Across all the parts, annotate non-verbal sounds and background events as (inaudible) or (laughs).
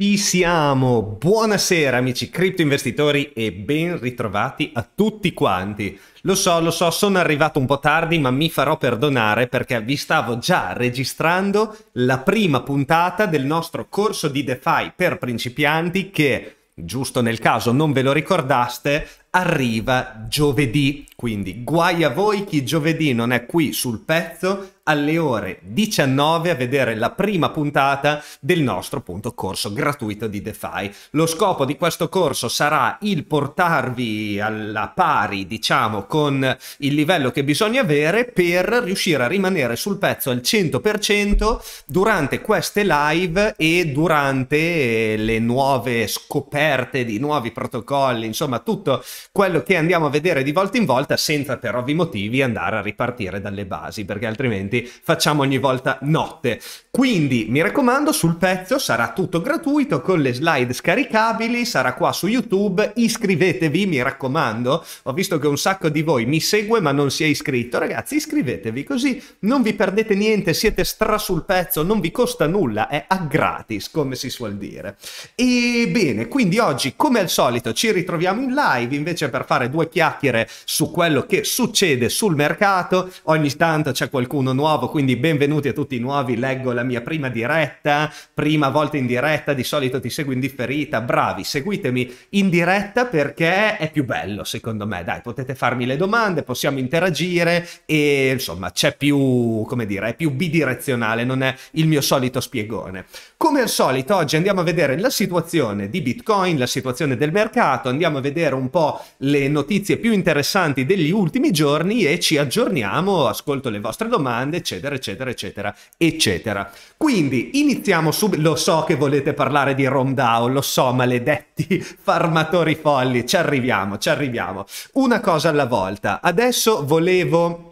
Ci siamo! Buonasera amici cripto investitori e ben ritrovati a tutti quanti. Lo so, lo so, sono arrivato un po' tardi, ma mi farò perdonare perché vi stavo già registrando la prima puntata del nostro corso di DeFi per principianti che, giusto nel caso non ve lo ricordaste, arriva giovedì. Quindi guai a voi chi giovedì non è qui sul pezzo alle ore 19 a vedere la prima puntata del nostro appunto, corso gratuito di DeFi. Lo scopo di questo corso sarà il portarvi alla pari, diciamo, con il livello che bisogna avere per riuscire a rimanere sul pezzo al 100% durante queste live e durante eh, le nuove scoperte di nuovi protocolli, insomma, tutto quello che andiamo a vedere di volta in volta senza per ovvi motivi andare a ripartire dalle basi, perché altrimenti precedenti facciamo ogni volta notte. Quindi mi raccomando, sul pezzo sarà tutto gratuito con le slide scaricabili, sarà qua su YouTube, iscrivetevi, mi raccomando. Ho visto che un sacco di voi mi segue ma non si è iscritto. Ragazzi, iscrivetevi così non vi perdete niente, siete stra sul pezzo, non vi costa nulla, è a gratis, come si suol dire. E bene, quindi oggi, come al solito, ci ritroviamo in live invece per fare due chiacchiere su quello che succede sul mercato. Ogni tanto c'è qualcuno nuovo nuovo, quindi benvenuti a tutti i nuovi. Leggo la mia prima diretta, prima volta in diretta, di solito ti seguo in differita. Bravi, seguitemi in diretta perché è più bello, secondo me. Dai, potete farmi le domande, possiamo interagire e insomma, c'è più, come dire, è più bidirezionale, non è il mio solito spiegone. Come al solito, oggi andiamo a vedere la situazione di Bitcoin, la situazione del mercato, andiamo a vedere un po' le notizie più interessanti degli ultimi giorni e ci aggiorniamo, ascolto le vostre domande eccetera, eccetera, eccetera, eccetera. Quindi iniziamo subito, lo so che volete parlare di Romdao, lo so, maledetti (laughs) farmatori folli, ci arriviamo, ci arriviamo. Una cosa alla volta, adesso volevo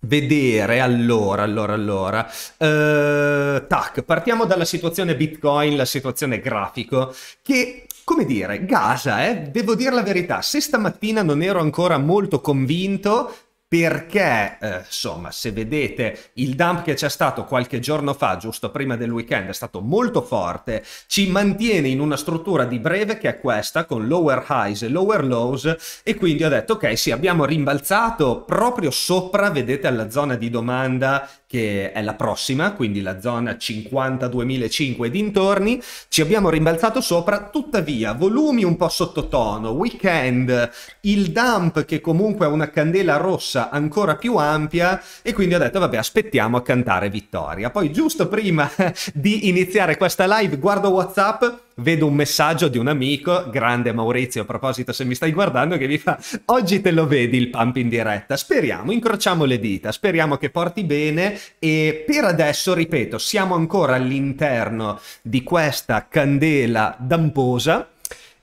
vedere allora allora allora uh, tac partiamo dalla situazione bitcoin la situazione grafico che come dire, Gaza, eh? devo dire la verità, se stamattina non ero ancora molto convinto, perché eh, insomma se vedete il dump che c'è stato qualche giorno fa giusto prima del weekend è stato molto forte ci mantiene in una struttura di breve che è questa con lower highs e lower lows e quindi ho detto ok sì abbiamo rimbalzato proprio sopra vedete alla zona di domanda che è la prossima, quindi la zona 52.005 e dintorni, ci abbiamo rimbalzato sopra, tuttavia volumi un po' sottotono, weekend, il dump che comunque ha una candela rossa ancora più ampia e quindi ho detto vabbè aspettiamo a cantare vittoria. Poi giusto prima (laughs) di iniziare questa live guardo Whatsapp vedo un messaggio di un amico, grande Maurizio, a proposito se mi stai guardando, che mi fa oggi te lo vedi il pump in diretta. Speriamo, incrociamo le dita, speriamo che porti bene e per adesso, ripeto, siamo ancora all'interno di questa candela damposa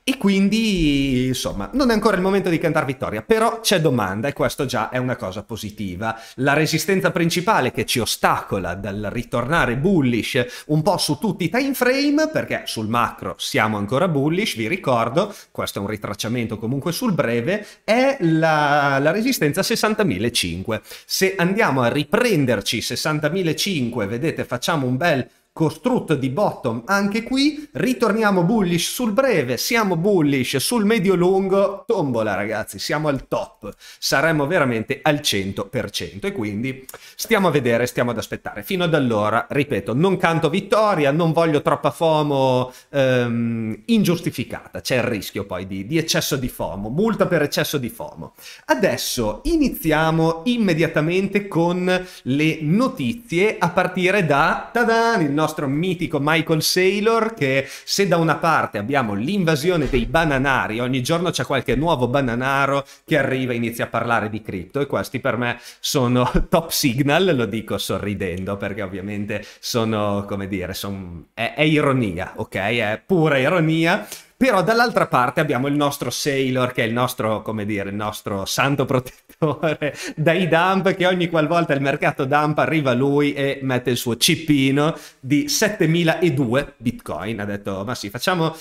e quindi, insomma, non è ancora il momento di cantare vittoria, però c'è domanda e questo già è una cosa positiva. La resistenza principale che ci ostacola dal ritornare bullish un po' su tutti i time frame, perché sul macro siamo ancora bullish, vi ricordo, questo è un ritracciamento comunque sul breve, è la, la resistenza 60.005. Se andiamo a riprenderci 60.005, vedete, facciamo un bel costrutto di bottom anche qui, ritorniamo bullish sul breve, siamo bullish sul medio lungo, tombola ragazzi, siamo al top, saremmo veramente al 100% e quindi stiamo a vedere, stiamo ad aspettare. Fino ad allora, ripeto, non canto vittoria, non voglio troppa FOMO ehm, ingiustificata, c'è il rischio poi di, di eccesso di FOMO, multa per eccesso di FOMO. Adesso iniziamo immediatamente con le notizie a partire da, tadan, il nostro nostro mitico Michael Saylor che se da una parte abbiamo l'invasione dei bananari, ogni giorno c'è qualche nuovo bananaro che arriva e inizia a parlare di cripto e questi per me sono (laughs) top signal, lo dico sorridendo perché ovviamente sono, come dire, sono, è, è ironia, ok? È pura ironia, però dall'altra parte abbiamo il nostro Sailor, che è il nostro, come dire, il nostro santo protettore (laughs) dai dump, che ogni qualvolta il mercato dump arriva lui e mette il suo cippino di 7002 bitcoin. Ha detto, ma sì, facciamo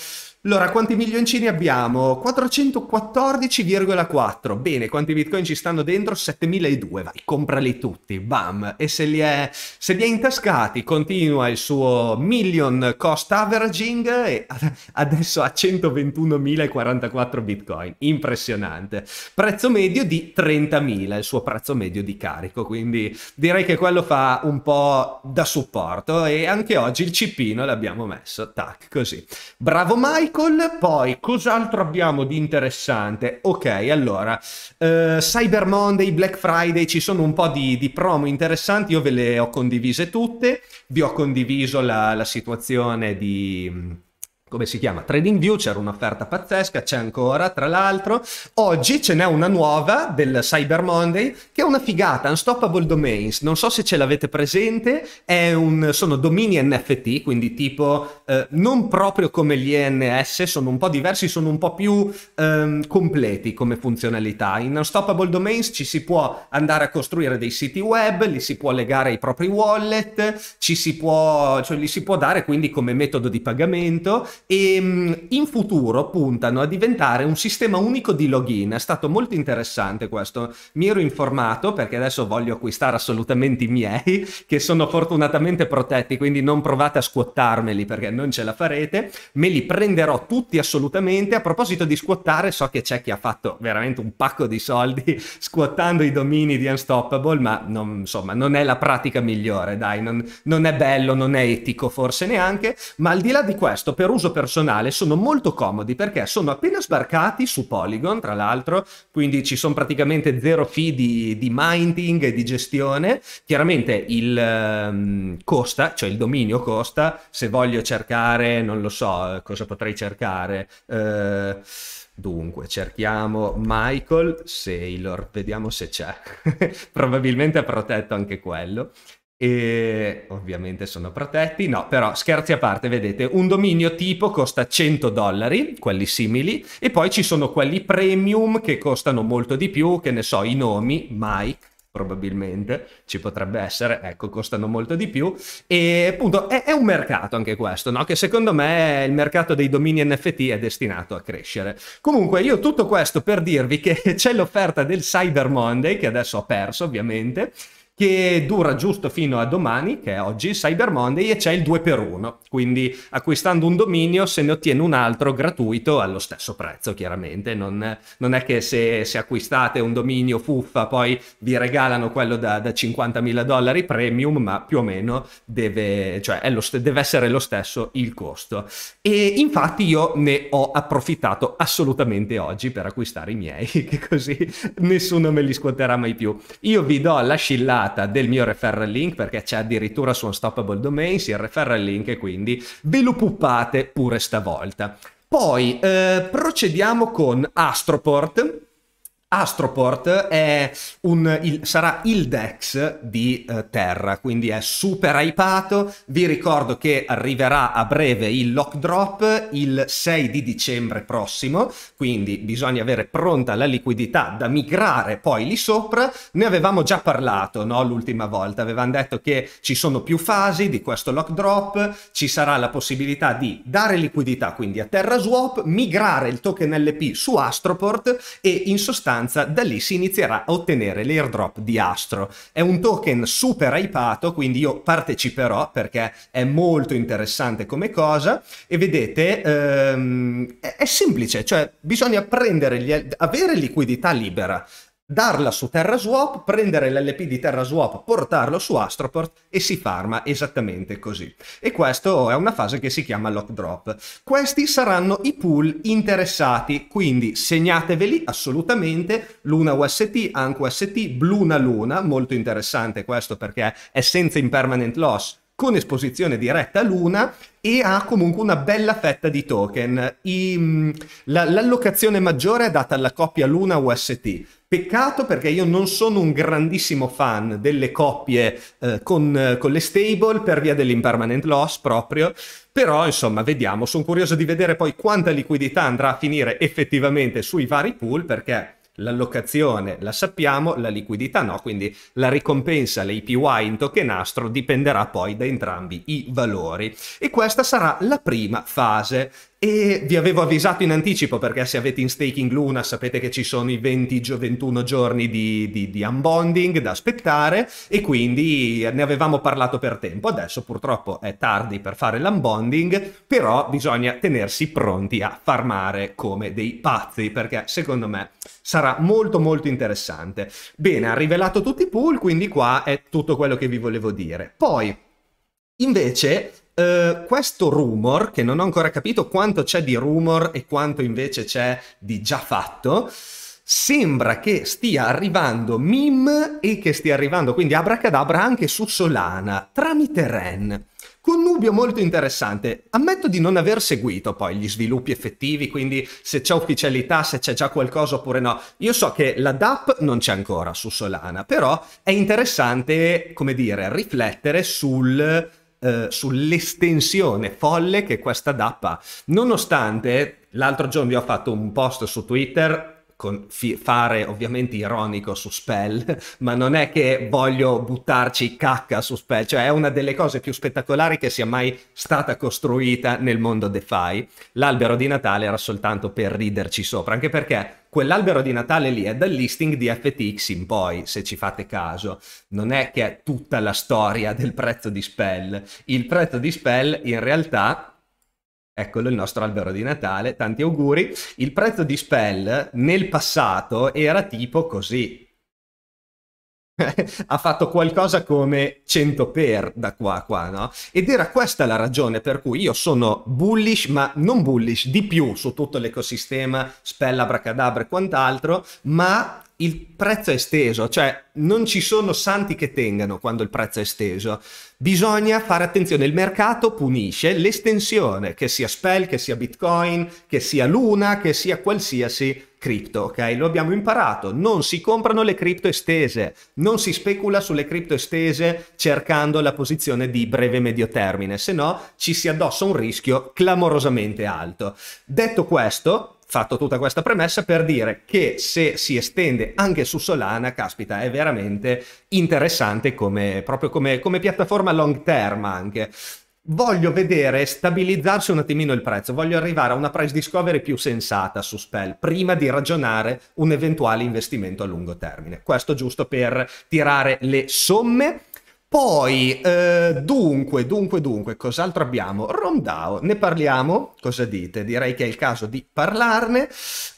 allora, quanti milioncini abbiamo? 414,4. Bene, quanti bitcoin ci stanno dentro? 7002. Vai, comprali tutti, bam. E se li, è, se li è intascati, continua il suo million cost averaging e adesso ha 121.044 bitcoin. Impressionante. Prezzo medio di 30.000, il suo prezzo medio di carico. Quindi direi che quello fa un po' da supporto e anche oggi il cipino l'abbiamo messo. Tac, così. Bravo Mike Chronicle. Poi, cos'altro abbiamo di interessante? Ok, allora, eh, Cyber Monday, Black Friday, ci sono un po' di, di, promo interessanti, io ve le ho condivise tutte, vi ho condiviso la, la situazione di come si chiama? TradingView, c'era un'offerta pazzesca, c'è ancora tra l'altro. Oggi ce n'è una nuova del Cyber Monday che è una figata, Unstoppable Domains, non so se ce l'avete presente, un, sono domini NFT, quindi tipo eh, non proprio come gli ENS, sono un po' diversi, sono un po' più ehm, completi come funzionalità. In Unstoppable Domains ci si può andare a costruire dei siti web, li si può legare ai propri wallet, ci si può, cioè, li si può dare quindi come metodo di pagamento e mm, in futuro puntano a diventare un sistema unico di login. È stato molto interessante questo. Mi ero informato perché adesso voglio acquistare assolutamente i miei, che sono fortunatamente protetti, quindi non provate a scuottarmeli perché non ce la farete. Me li prenderò tutti assolutamente. A proposito di scuottare, so che c'è chi ha fatto veramente un pacco di soldi scuottando (laughs) i domini di Unstoppable, ma non, insomma, non è la pratica migliore, dai, non, non è bello, non è etico forse neanche, ma al di là di questo, per uso personale sono molto comodi perché sono appena sbarcati su Polygon, tra l'altro, quindi ci sono praticamente zero fee di, di mining e di gestione. Chiaramente il um, costa, cioè il dominio costa, se voglio cercare, non lo so cosa potrei cercare. Uh, Dunque, cerchiamo Michael Sailor, vediamo se c'è. (laughs) Probabilmente ha protetto anche quello e ovviamente sono protetti, no, però scherzi a parte, vedete, un dominio tipo costa 100 dollari, quelli simili, e poi ci sono quelli premium che costano molto di più, che ne so, i nomi, Mike, probabilmente ci potrebbe essere, ecco, costano molto di più. E appunto è, è un mercato anche questo, no? Che secondo me il mercato dei domini NFT è destinato a crescere. Comunque, io tutto questo per dirvi che (laughs) c'è l'offerta del Cyber Monday, che adesso ho perso ovviamente che dura giusto fino a domani, che è oggi Cyber Monday, e c'è il 2 per 1 Quindi acquistando un dominio se ne ottiene un altro gratuito allo stesso prezzo, chiaramente. Non, non è che se, se, acquistate un dominio fuffa poi vi regalano quello da, da 50.000 dollari premium, ma più o meno deve, cioè lo, deve essere lo stesso il costo. E infatti io ne ho approfittato assolutamente oggi per acquistare i miei, (laughs) che così nessuno me li scuoterà mai più. Io vi do la scillata puntata del mio referral link perché c'è addirittura su Unstoppable Domains il referral link e quindi ve lo puppate pure stavolta. Poi eh, procediamo con Astroport Astroport un, il, sarà il DEX di eh, Terra, quindi è super hypato. Vi ricordo che arriverà a breve il lock drop il 6 di dicembre prossimo, quindi bisogna avere pronta la liquidità da migrare poi lì sopra. Ne avevamo già parlato no? l'ultima volta, avevamo detto che ci sono più fasi di questo lock drop, ci sarà la possibilità di dare liquidità quindi a Terra Swap, migrare il token LP su Astroport e in sostanza sostanza da lì si inizierà a ottenere l'airdrop di Astro. È un token super hypato, quindi io parteciperò perché è molto interessante come cosa e vedete ehm, è, è semplice, cioè bisogna prendere gli, avere liquidità libera darla su TerraSwap, prendere l'LP di TerraSwap, portarlo su Astroport e si farma esattamente così. E questa è una fase che si chiama lock drop. Questi saranno i pool interessati, quindi segnateveli assolutamente, Luna UST, Anco UST, Bluna Luna, molto interessante questo perché è senza impermanent loss, con esposizione diretta a Luna e ha comunque una bella fetta di token. I, mm, la, l'allocazione maggiore è data alla coppia Luna UST. Peccato perché io non sono un grandissimo fan delle coppie eh, con, eh, con, le stable per via dell'impermanent loss proprio, però insomma vediamo, sono curioso di vedere poi quanta liquidità andrà a finire effettivamente sui vari pool perché l'allocazione la sappiamo, la liquidità no, quindi la ricompensa, l'APY in tokenastro dipenderà poi da entrambi i valori. E questa sarà la prima fase e vi avevo avvisato in anticipo perché se avete in staking Luna sapete che ci sono i 20-21 giorni di, di, di, unbonding da aspettare e quindi ne avevamo parlato per tempo. Adesso purtroppo è tardi per fare l'unbonding, però bisogna tenersi pronti a farmare come dei pazzi perché secondo me sarà molto molto interessante. Bene, ha rivelato tutti i pool, quindi qua è tutto quello che vi volevo dire. Poi, invece... Eh, questo rumor, che non ho ancora capito quanto c'è di rumor e quanto invece c'è di già fatto, sembra che stia arrivando MIM e che stia arrivando quindi Abracadabra anche su Solana tramite REN. Connubio molto interessante. Ammetto di non aver seguito poi gli sviluppi effettivi, quindi se c'è ufficialità, se c'è già qualcosa oppure no. Io so che la DAP non c'è ancora su Solana, però è interessante, come dire, riflettere sul eh, sull'estensione folle che questa DAP ha. Nonostante, l'altro giorno vi ho fatto un post su Twitter con fare ovviamente ironico su Spell, ma non è che voglio buttarci cacca su Spell, cioè è una delle cose più spettacolari che sia mai stata costruita nel mondo DeFi. L'albero di Natale era soltanto per riderci sopra, anche perché quell'albero di Natale lì è dal listing di FTX in poi, se ci fate caso. Non è che è tutta la storia del prezzo di Spell. Il prezzo di Spell in realtà Eccolo il nostro albero di Natale, tanti auguri. Il prezzo di Spell nel passato era tipo così, (laughs) ha fatto qualcosa come 100 per da qua a qua, no? Ed era questa la ragione per cui io sono bullish, ma non bullish, di più su tutto l'ecosistema, spella, bracadabra e quant'altro, ma il prezzo è esteso, cioè non ci sono santi che tengano quando il prezzo è esteso. Bisogna fare attenzione, il mercato punisce l'estensione, che sia Spell, che sia Bitcoin, che sia Luna, che sia qualsiasi cripto, ok? Lo abbiamo imparato, non si comprano le cripto estese, non si specula sulle cripto estese cercando la posizione di breve medio termine, se no ci si addossa un rischio clamorosamente alto. Detto questo, fatto tutta questa premessa per dire che se si estende anche su Solana, caspita, è veramente interessante come, proprio come, come piattaforma long term anche voglio vedere stabilizzarsi un attimino il prezzo, voglio arrivare a una price discovery più sensata su Spell prima di ragionare un eventuale investimento a lungo termine. Questo giusto per tirare le somme poi, eh, dunque, dunque, dunque, cos'altro abbiamo? Rondao, ne parliamo? Cosa dite? Direi che è il caso di parlarne.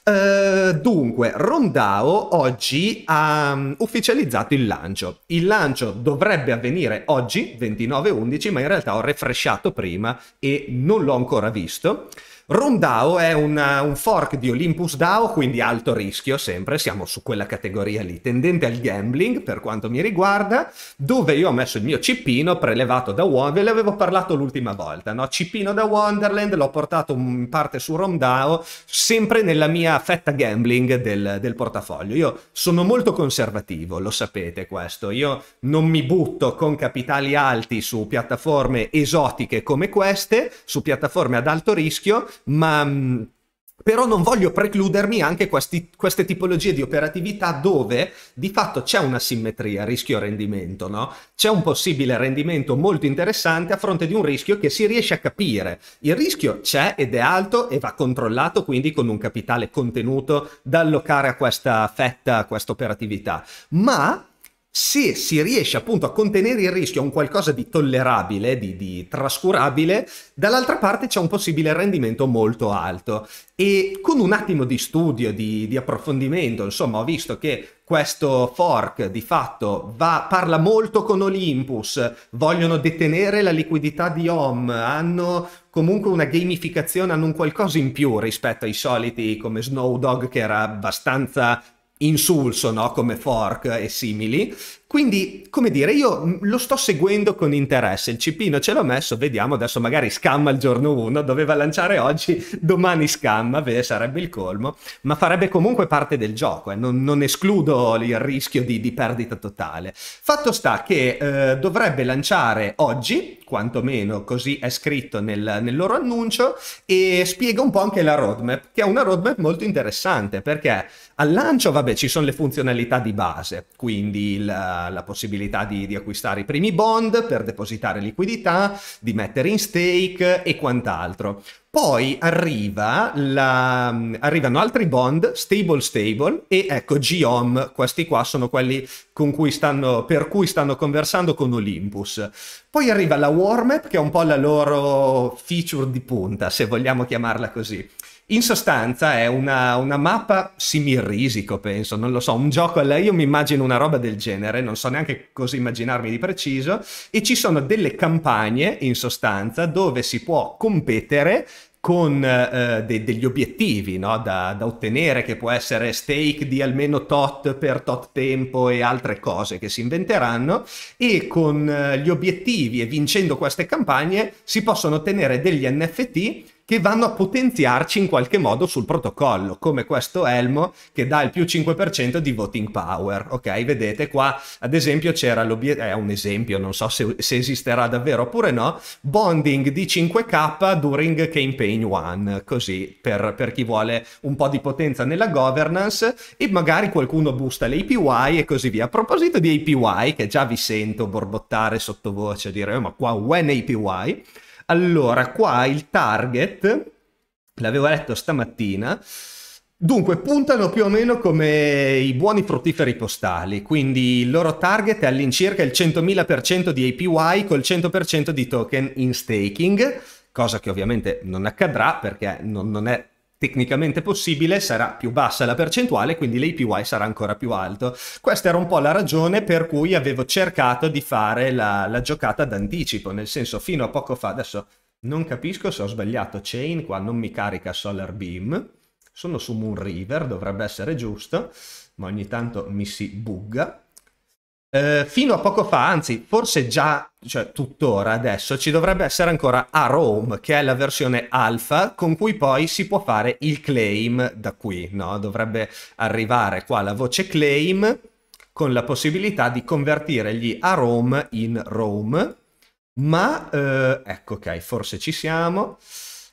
Eh, dunque, Rondao oggi ha mm, ufficializzato il lancio. Il lancio dovrebbe avvenire oggi, 29.11, ma in realtà ho refresciato prima e non l'ho ancora visto. Room DAO è una, uh, un fork di Olympus DAO, quindi alto rischio sempre, siamo su quella categoria lì, tendente al gambling per quanto mi riguarda, dove io ho messo il mio cippino prelevato da Wonderland, ve l'avevo parlato l'ultima volta, no? cippino da Wonderland, l'ho portato in parte su Room DAO, sempre nella mia fetta gambling del, del portafoglio. Io sono molto conservativo, lo sapete questo, io non mi butto con capitali alti su piattaforme esotiche come queste, su piattaforme ad alto rischio, ma... Mm, però non voglio precludermi anche questi, queste tipologie di operatività dove di fatto c'è una simmetria rischio-rendimento, no? C'è un possibile rendimento molto interessante a fronte di un rischio che si riesce a capire. Il rischio c'è ed è alto e va controllato quindi con un capitale contenuto da allocare a questa fetta, a questa operatività. Ma se si riesce appunto a contenere il rischio a un qualcosa di tollerabile, di, di, trascurabile, dall'altra parte c'è un possibile rendimento molto alto. E con un attimo di studio, di, di approfondimento, insomma, ho visto che questo fork di fatto va, parla molto con Olympus, vogliono detenere la liquidità di OM, hanno comunque una gamificazione, hanno un qualcosa in più rispetto ai soliti come Snowdog che era abbastanza insulso no? come fork e simili quindi, come dire, io lo sto seguendo con interesse, il cipino ce l'ho messo, vediamo adesso magari scamma il giorno 1, doveva lanciare oggi, (laughs) domani scamma, beh, sarebbe il colmo, ma farebbe comunque parte del gioco, eh. non, non, escludo il rischio di, di, perdita totale. Fatto sta che eh, dovrebbe lanciare oggi, quantomeno così è scritto nel, nel loro annuncio, e spiega un po' anche la roadmap, che è una roadmap molto interessante, perché al lancio, vabbè, ci sono le funzionalità di base, quindi il la, possibilità di, di, acquistare i primi bond per depositare liquidità, di mettere in stake e quant'altro. Poi arriva la, arrivano altri bond, stable stable e ecco GOM, questi qua sono quelli cui stanno, per cui stanno conversando con Olympus. Poi arriva la Warmap che è un po' la loro feature di punta, se vogliamo chiamarla così. In sostanza è una, una mappa simil penso, non lo so, un gioco, alla... io mi immagino una roba del genere, non so neanche cosa immaginarmi di preciso, e ci sono delle campagne, in sostanza, dove si può competere con eh, de- degli obiettivi no? da-, da, ottenere, che può essere stake di almeno tot per tot tempo e altre cose che si inventeranno, e con eh, gli obiettivi e vincendo queste campagne si possono ottenere degli NFT che vanno a potenziarci in qualche modo sul protocollo, come questo elmo che dà il più 5% di voting power. Ok, vedete qua ad esempio c'era l'obiettivo, è eh, un esempio, non so se, se, esisterà davvero oppure no, bonding di 5k during campaign 1, così per, per chi vuole un po' di potenza nella governance e magari qualcuno busta le APY e così via. A proposito di APY, che già vi sento borbottare sottovoce, dire eh, ma qua when APY, allora, qua il target, l'avevo letto stamattina, Dunque, puntano più o meno come i buoni fruttiferi postali, quindi il loro target è all'incirca il 100.000% di APY col 100% di token in staking, cosa che ovviamente non accadrà perché non, non è tecnicamente possibile sarà più bassa la percentuale, quindi l'APY sarà ancora più alto. Questa era un po' la ragione per cui avevo cercato di fare la, la giocata d'anticipo, nel senso fino a poco fa, adesso non capisco se ho sbagliato chain, qua non mi carica Solar Beam, sono su Moon River, dovrebbe essere giusto, ma ogni tanto mi si bugga. Eh, fino a poco fa, anzi forse già, cioè tuttora adesso, ci dovrebbe essere ancora a Rome, che è la versione alfa con cui poi si può fare il claim da qui, no? Dovrebbe arrivare qua la voce claim con la possibilità di convertire gli a Rome in Rome, ma eh, ecco ok, forse ci siamo.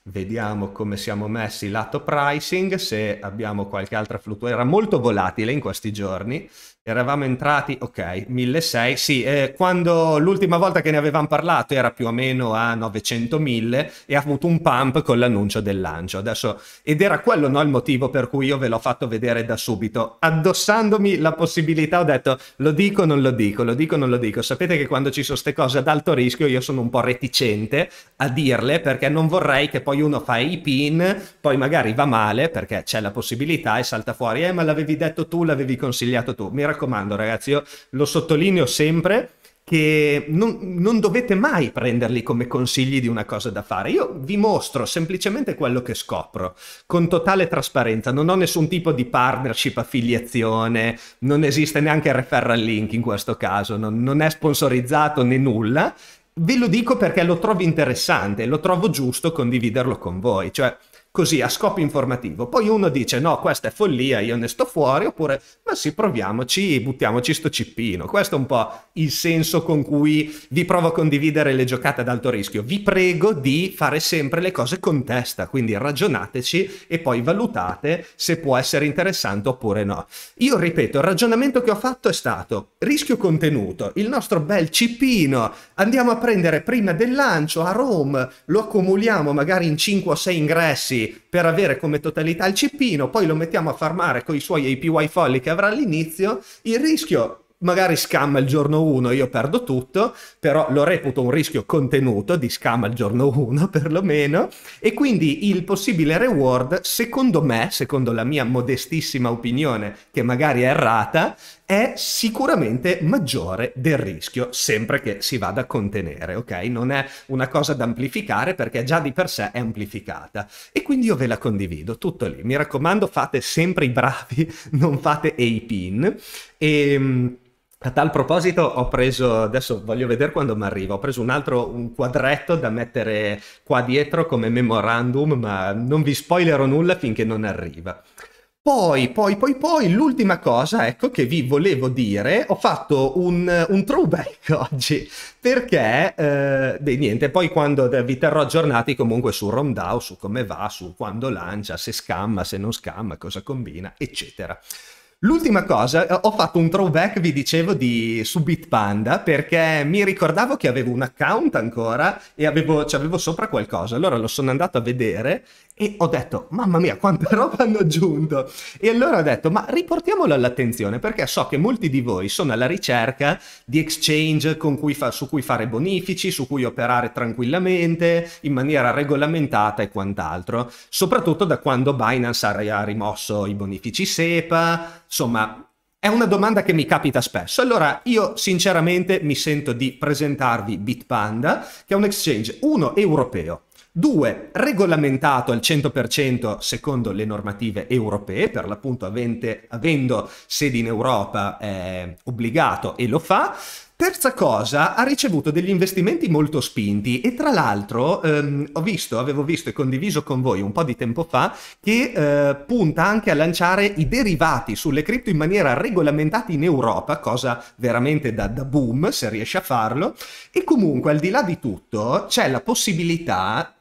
Vediamo come siamo messi lato pricing, se abbiamo qualche altra fluttuazione. Era molto volatile in questi giorni. Eravamo entrati, ok, 1600, sì, eh, quando l'ultima volta che ne avevamo parlato era più o meno a 900.000 e ha avuto un pump con l'annuncio del lancio. Adesso, ed era quello no, il motivo per cui io ve l'ho fatto vedere da subito. Addossandomi la possibilità ho detto lo dico, non lo dico, lo dico, non lo dico. Sapete che quando ci sono queste cose ad alto rischio io sono un po' reticente a dirle perché non vorrei che poi uno fa i pin, poi magari va male perché c'è la possibilità e salta fuori, eh ma l'avevi detto tu, l'avevi consigliato tu. Mi raccomando ragazzi, io lo sottolineo sempre che non, non, dovete mai prenderli come consigli di una cosa da fare. Io vi mostro semplicemente quello che scopro con totale trasparenza. Non ho nessun tipo di partnership, affiliazione, non esiste neanche il referral link in questo caso, non, non è sponsorizzato né nulla. Ve lo dico perché lo trovo interessante, lo trovo giusto condividerlo con voi. Cioè, così a scopo informativo. Poi uno dice no, questa è follia, io ne sto fuori, oppure ma sì, proviamoci, buttiamoci sto cippino. Questo è un po' il senso con cui vi provo a condividere le giocate ad alto rischio. Vi prego di fare sempre le cose con testa, quindi ragionateci e poi valutate se può essere interessante oppure no. Io ripeto, il ragionamento che ho fatto è stato rischio contenuto, il nostro bel cippino, andiamo a prendere prima del lancio a Rome, lo accumuliamo magari in 5 o 6 ingressi per avere come totalità il cippino, poi lo mettiamo a farmare con i suoi API folli che avrà all'inizio, il rischio magari scamma il giorno 1 io perdo tutto, però lo reputo un rischio contenuto di scamma il giorno 1 (laughs) perlomeno e quindi il possibile reward secondo me, secondo la mia modestissima opinione che magari è errata, è sicuramente maggiore del rischio, sempre che si vada a contenere, ok? Non è una cosa da amplificare perché già di per sé è amplificata. E quindi io ve la condivido, tutto lì. Mi raccomando, fate sempre i bravi, (laughs) non fate APIN. E... Ehm, a tal proposito ho preso, adesso voglio vedere quando mi arriva, ho preso un altro un quadretto da mettere qua dietro come memorandum, ma non vi spoilerò nulla finché non arriva. Poi, poi, poi, poi, l'ultima cosa, ecco, che vi volevo dire, ho fatto un, un throwback (laughs) oggi, perché, eh, beh, niente, poi quando vi terrò aggiornati comunque su Romdao, su come va, su quando lancia, se scamma, se non scamma, cosa combina, eccetera. L'ultima cosa, eh, ho fatto un throwback, vi dicevo, di Subit Panda perché mi ricordavo che avevo un account ancora e avevo, cioè, avevo sopra qualcosa. Allora lo sono andato a vedere e ho detto, mamma mia, quanta (laughs) roba hanno aggiunto. E allora ho detto, ma riportiamolo all'attenzione perché so che molti di voi sono alla ricerca di exchange cui fa, su cui fare bonifici, su cui operare tranquillamente, in maniera regolamentata e quant'altro. Soprattutto da quando Binance ha rimosso i bonifici SEPA Insomma, è una domanda che mi capita spesso. Allora, io sinceramente mi sento di presentarvi Bitpanda, che è un exchange, uno, europeo, due, regolamentato al 100% secondo le normative europee, per l'appunto avente, avendo sedi in Europa è obbligato e lo fa, Terza cosa, ha ricevuto degli investimenti molto spinti e tra l'altro ehm, ho visto, avevo visto e condiviso con voi un po' di tempo fa che eh, punta anche a lanciare i derivati sulle cripto in maniera regolamentata in Europa, cosa veramente da, da boom se riesce a farlo. E comunque al di là di tutto c'è la possibilità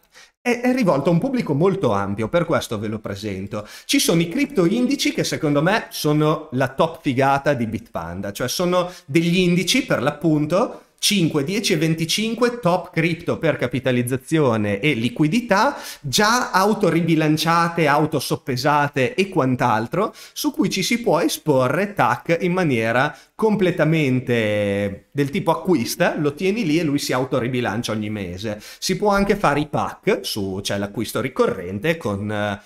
è, rivolto a un pubblico molto ampio, per questo ve lo presento. Ci sono i cripto indici che secondo me sono la top figata di Bitpanda, cioè sono degli indici per l'appunto 5, 10 e 25 top cripto per capitalizzazione e liquidità già autoribilanciate, autosoppesate e quant'altro, su cui ci si può esporre TAC in maniera completamente eh, del tipo acquista, lo tieni lì e lui si autoribilancia ogni mese. Si può anche fare i pack, su c'è cioè l'acquisto ricorrente con eh,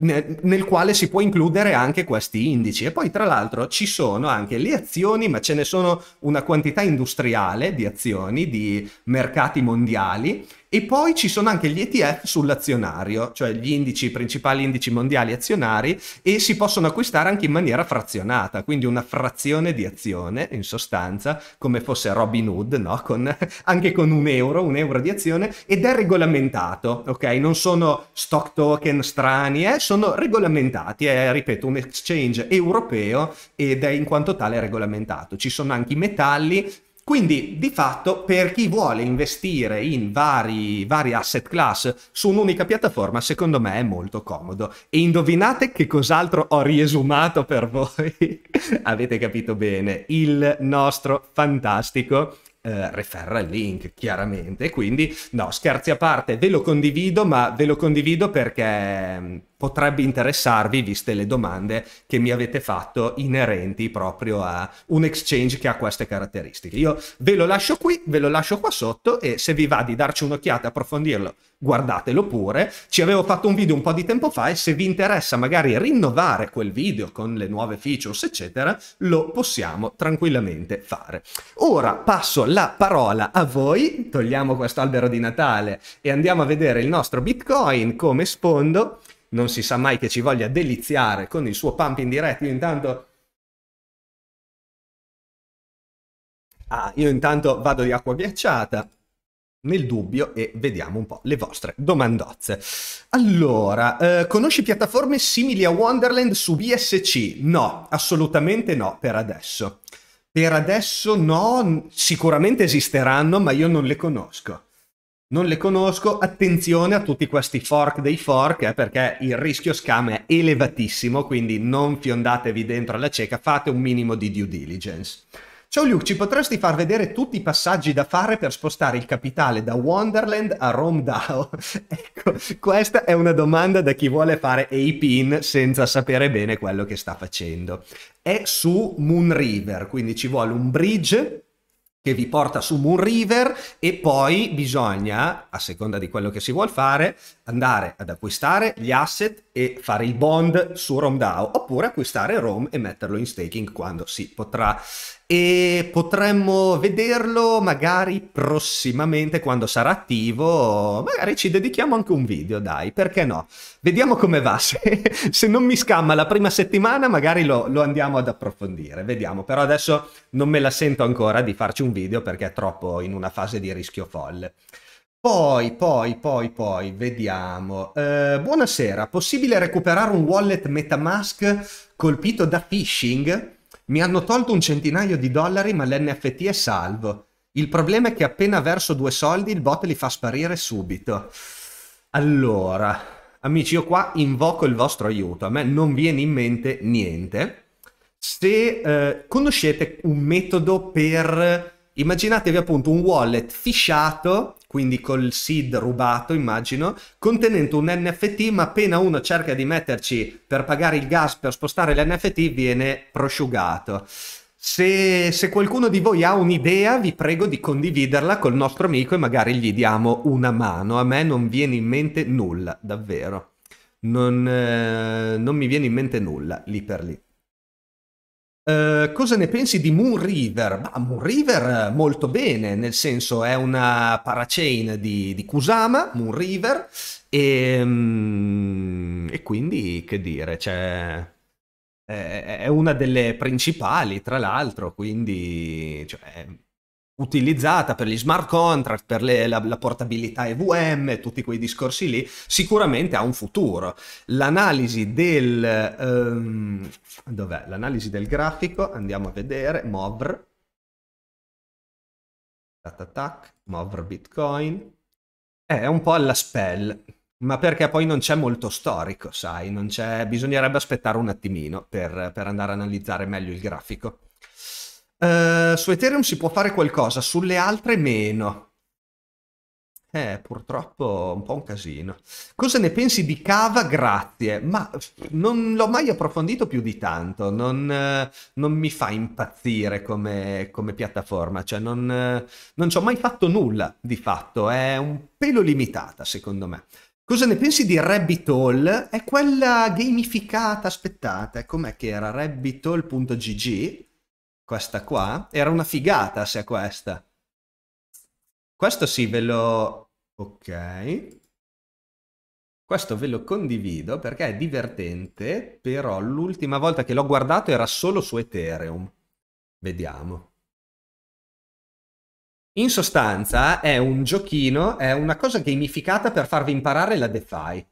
nel quale si può includere anche questi indici e poi tra l'altro ci sono anche le azioni ma ce ne sono una quantità industriale di azioni di mercati mondiali e poi ci sono anche gli ETF sull'azionario, cioè gli indici, principali indici mondiali azionari, e si possono acquistare anche in maniera frazionata, quindi una frazione di azione, in sostanza, come fosse Robin Hood, no? con, (laughs) anche con un euro, un euro di azione, ed è regolamentato, ok? Non sono stock token strani, eh? sono regolamentati, è, ripeto, un exchange europeo ed è in quanto tale regolamentato. Ci sono anche i metalli, quindi di fatto per chi vuole investire in vari, vari asset class su un'unica piattaforma secondo me è molto comodo. E indovinate che cos'altro ho riesumato per voi? (laughs) Avete capito bene, il nostro fantastico eh, referral link chiaramente quindi no scherzi a parte ve lo condivido ma ve lo condivido perché potrebbe interessarvi viste le domande che mi avete fatto inerenti proprio a un exchange che ha queste caratteristiche. Io ve lo lascio qui, ve lo lascio qua sotto e se vi va di darci un'occhiata, e approfondirlo, guardatelo pure. Ci avevo fatto un video un po' di tempo fa e se vi interessa magari rinnovare quel video con le nuove features eccetera, lo possiamo tranquillamente fare. Ora passo la parola a voi, togliamo questo albero di Natale e andiamo a vedere il nostro Bitcoin come sfondo non si sa mai che ci voglia deliziare con il suo pump in diretta. Io intanto... Ah, io intanto vado di acqua ghiacciata nel dubbio e vediamo un po' le vostre domandozze. Allora, eh, conosci piattaforme simili a Wonderland su BSC? No, assolutamente no per adesso. Per adesso no, sicuramente esisteranno, ma io non le conosco non le conosco, attenzione a tutti questi fork dei fork eh, perché il rischio scam è elevatissimo, quindi non fiondatevi dentro alla cieca, fate un minimo di due diligence. Ciao Luke, ci potresti far vedere tutti i passaggi da fare per spostare il capitale da Wonderland a Rome DAO? (laughs) ecco, questa è una domanda da chi vuole fare APIN senza sapere bene quello che sta facendo. È su Moon River, quindi ci vuole un bridge che vi porta su Moon River e poi bisogna, a seconda di quello che si vuole fare, andare ad acquistare gli asset e fare il bond su RomDAO oppure acquistare ROM e metterlo in staking quando si potrà e potremmo vederlo magari prossimamente quando sarà attivo magari ci dedichiamo anche un video dai perché no vediamo come va (laughs) se, se non mi scamma la prima settimana magari lo, lo, andiamo ad approfondire vediamo però adesso non me la sento ancora di farci un video perché è troppo in una fase di rischio folle poi, poi, poi, poi, vediamo. Eh, buonasera, possibile recuperare un wallet Metamask colpito da phishing? Mi hanno tolto un centinaio di dollari ma l'NFT è salvo. Il problema è che appena verso due soldi il bot li fa sparire subito. Allora, amici, io qua invoco il vostro aiuto, a me non viene in mente niente. Se eh, conoscete un metodo per... immaginatevi appunto un wallet fisciato quindi col seed rubato immagino, contenente un NFT, ma appena uno cerca di metterci per pagare il gas per spostare l'NFT viene prosciugato. Se, se, qualcuno di voi ha un'idea, vi prego di condividerla col nostro amico e magari gli diamo una mano. A me non viene in mente nulla, davvero. Non, eh, non mi viene in mente nulla lì per lì. Eh, cosa ne pensi di Moon River? Bah, Moon River eh, molto bene, nel senso è una parachain di, di Kusama, Moon River, e, ehm, e quindi che dire, cioè, è, è, una delle principali tra l'altro, quindi cioè, utilizzata per gli smart contract, per le, la, la, portabilità EVM, tutti quei discorsi lì, sicuramente ha un futuro. L'analisi del... Um, dov'è? L'analisi del grafico, andiamo a vedere, MOVR. Tac, MOVR Bitcoin. È un po' alla spell, ma perché poi non c'è molto storico, sai, non c'è... bisognerebbe aspettare un attimino per, per andare a analizzare meglio il grafico. Uh, su Ethereum si può fare qualcosa, sulle altre meno. Eh, purtroppo un po' un casino. Cosa ne pensi di Cava? Grazie, ma non l'ho mai approfondito più di tanto, non, eh, non mi fa impazzire come, come piattaforma, cioè non, eh, non ci ho mai fatto nulla di fatto, è un pelo limitata secondo me. Cosa ne pensi di Rabbit Hole? È quella gamificata, aspettate, com'è che era? Rabbit Hole.gg? questa qua, era una figata se è questa. Questo sì, ve lo... ok. Questo ve lo condivido perché è divertente, però l'ultima volta che l'ho guardato era solo su Ethereum. Vediamo. In sostanza è un giochino, è una cosa gamificata per farvi imparare la DeFi.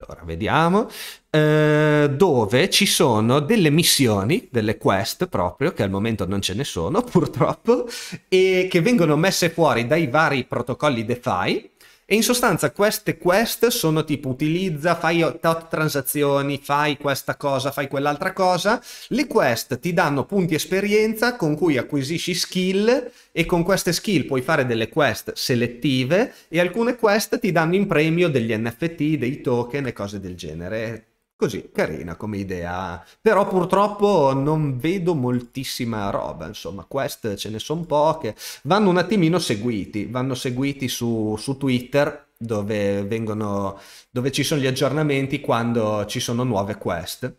Allora, vediamo. Eh, dove ci sono delle missioni, delle quest proprio, che al momento non ce ne sono (laughs) purtroppo, e che vengono messe fuori dai vari protocolli DeFi e in sostanza queste quest sono tipo utilizza, fai tot transazioni, fai questa cosa, fai quell'altra cosa. Le quest ti danno punti esperienza con cui acquisisci skill e con queste skill puoi fare delle quest selettive e alcune quest ti danno in premio degli NFT, dei token e cose del genere. Così, carina come idea, però purtroppo non vedo moltissima roba, insomma, quest ce ne sono poche, vanno un attimino seguiti, vanno seguiti su, su Twitter dove, vengono, dove ci sono gli aggiornamenti quando ci sono nuove quest.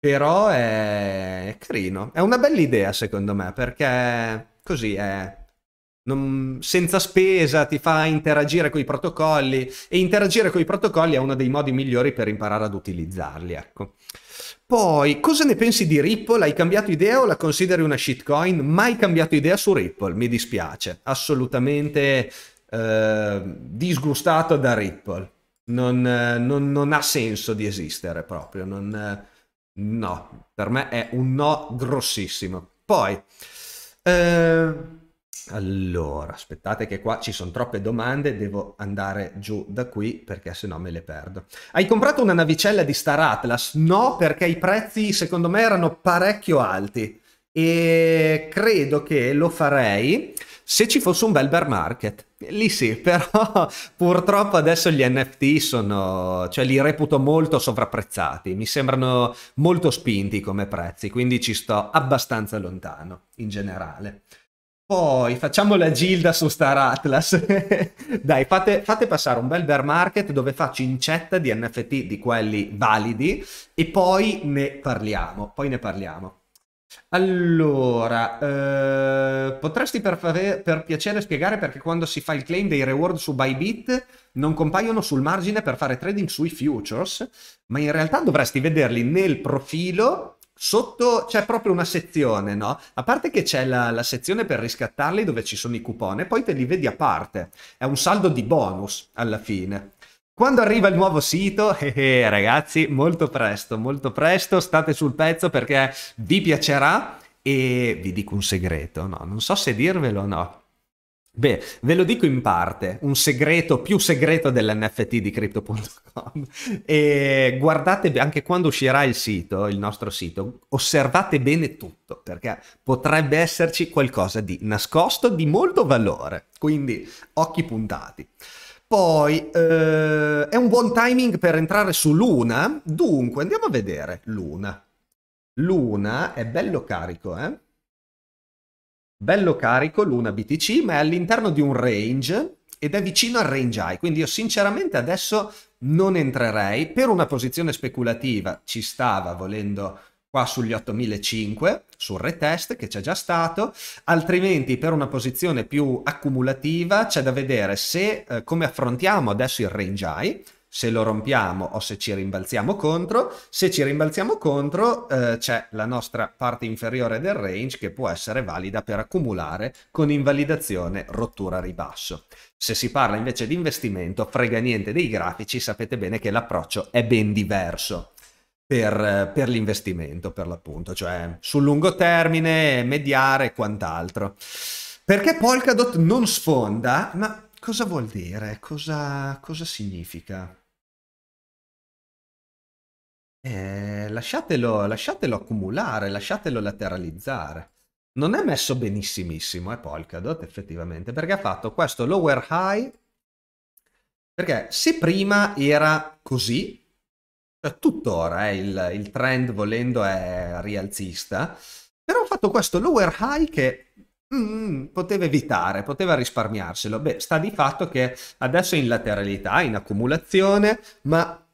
Però è carino, è una bella idea secondo me, perché così è non, senza spesa, ti fa interagire con i protocolli e interagire con i protocolli è uno dei modi migliori per imparare ad utilizzarli. Ecco. Poi, cosa ne pensi di Ripple? Hai cambiato idea o la consideri una shitcoin? Mai cambiato idea su Ripple, mi dispiace, assolutamente eh, disgustato da Ripple. Non, non, non, ha senso di esistere proprio, non, no, per me è un no grossissimo. Poi, eh, allora, aspettate che qua ci sono troppe domande, devo andare giù da qui perché se no me le perdo. Hai comprato una navicella di Star Atlas? No, perché i prezzi secondo me erano parecchio alti e credo che lo farei se ci fosse un bel bear market. Lì sì, (laughs) però purtroppo adesso gli NFT sono, cioè li reputo molto sovrapprezzati, mi sembrano molto spinti come prezzi, quindi ci sto abbastanza lontano in generale. Poi facciamo la gilda su Star Atlas. (laughs) Dai, fate, fate, passare un bel bear market dove faccio incetta di NFT di quelli validi e poi ne parliamo. Poi ne parliamo. Allora, eh, potresti per, per piacere spiegare perché quando si fa il claim dei reward su Bybit non compaiono sul margine per fare trading sui futures, ma in realtà dovresti vederli nel profilo sotto c'è proprio una sezione, no? A parte che c'è la, la, sezione per riscattarli dove ci sono i coupon e poi te li vedi a parte. È un saldo di bonus alla fine. Quando arriva il nuovo sito, (laughs) eh, eh, ragazzi, molto presto, molto presto, state sul pezzo perché vi piacerà e vi dico un segreto, no? Non so se dirvelo o no. Beh, ve lo dico in parte, un segreto più segreto dell'NFT di crypto.com. E guardate anche quando uscirà il sito, il nostro sito, osservate bene tutto, perché potrebbe esserci qualcosa di nascosto di molto valore. Quindi occhi puntati. Poi eh, è un buon timing per entrare su Luna. Dunque, andiamo a vedere Luna. Luna è bello carico, eh? bello carico l'una BTC, ma è all'interno di un range ed è vicino al range high, quindi io sinceramente adesso non entrerei per una posizione speculativa, ci stava volendo qua sugli 8005 sul retest che c'è già stato altrimenti per una posizione più accumulativa c'è da vedere se eh, come affrontiamo adesso il range high se lo rompiamo o se ci rimbalziamo contro. Se ci rimbalziamo contro eh, c'è la nostra parte inferiore del range che può essere valida per accumulare con invalidazione rottura ribasso. Se si parla invece di investimento, frega niente dei grafici, sapete bene che l'approccio è ben diverso. Per, eh, per, l'investimento, per l'appunto, cioè sul lungo termine, mediare e quant'altro. Perché Polkadot non sfonda, ma cosa vuol dire? Cosa, cosa significa? Eh, lasciatelo, lasciatelo accumulare, lasciatelo lateralizzare. Non è messo benissimissimo, è eh, Polkadot effettivamente, perché ha fatto questo lower high, perché se prima era così, cioè tuttora eh, il, il trend volendo è rialzista, però ha fatto questo lower high che Mm, poteva evitare, poteva risparmiarselo. Beh, sta di fatto che adesso è in lateralità, in accumulazione, ma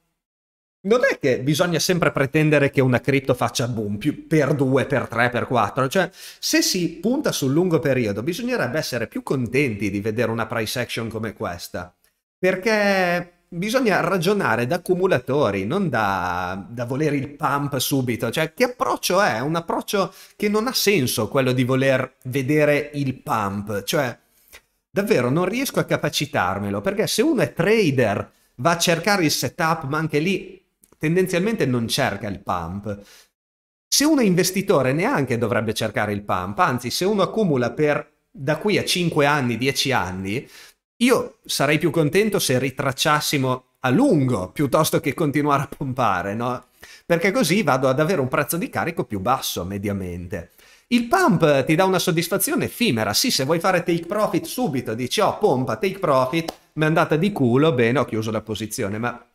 non è che bisogna sempre pretendere che una cripto faccia boom più per due, per tre, per 4, cioè se si punta sul lungo periodo bisognerebbe essere più contenti di vedere una price action come questa, perché bisogna ragionare da accumulatori, non da, da volere il pump subito, cioè che approccio è? Un approccio che non ha senso quello di voler vedere il pump, cioè davvero non riesco a capacitarmelo, perché se uno è trader va a cercare il setup, ma anche lì tendenzialmente non cerca il pump. Se uno è investitore neanche dovrebbe cercare il pump, anzi se uno accumula per da qui a 5 anni, 10 anni, io sarei più contento se ritracciassimo a lungo piuttosto che continuare a pompare, no? Perché così vado ad avere un prezzo di carico più basso mediamente. Il pump ti dà una soddisfazione effimera, sì, se vuoi fare take profit subito, dici oh pompa, take profit, mi è andata di culo, bene, ho chiuso la posizione, ma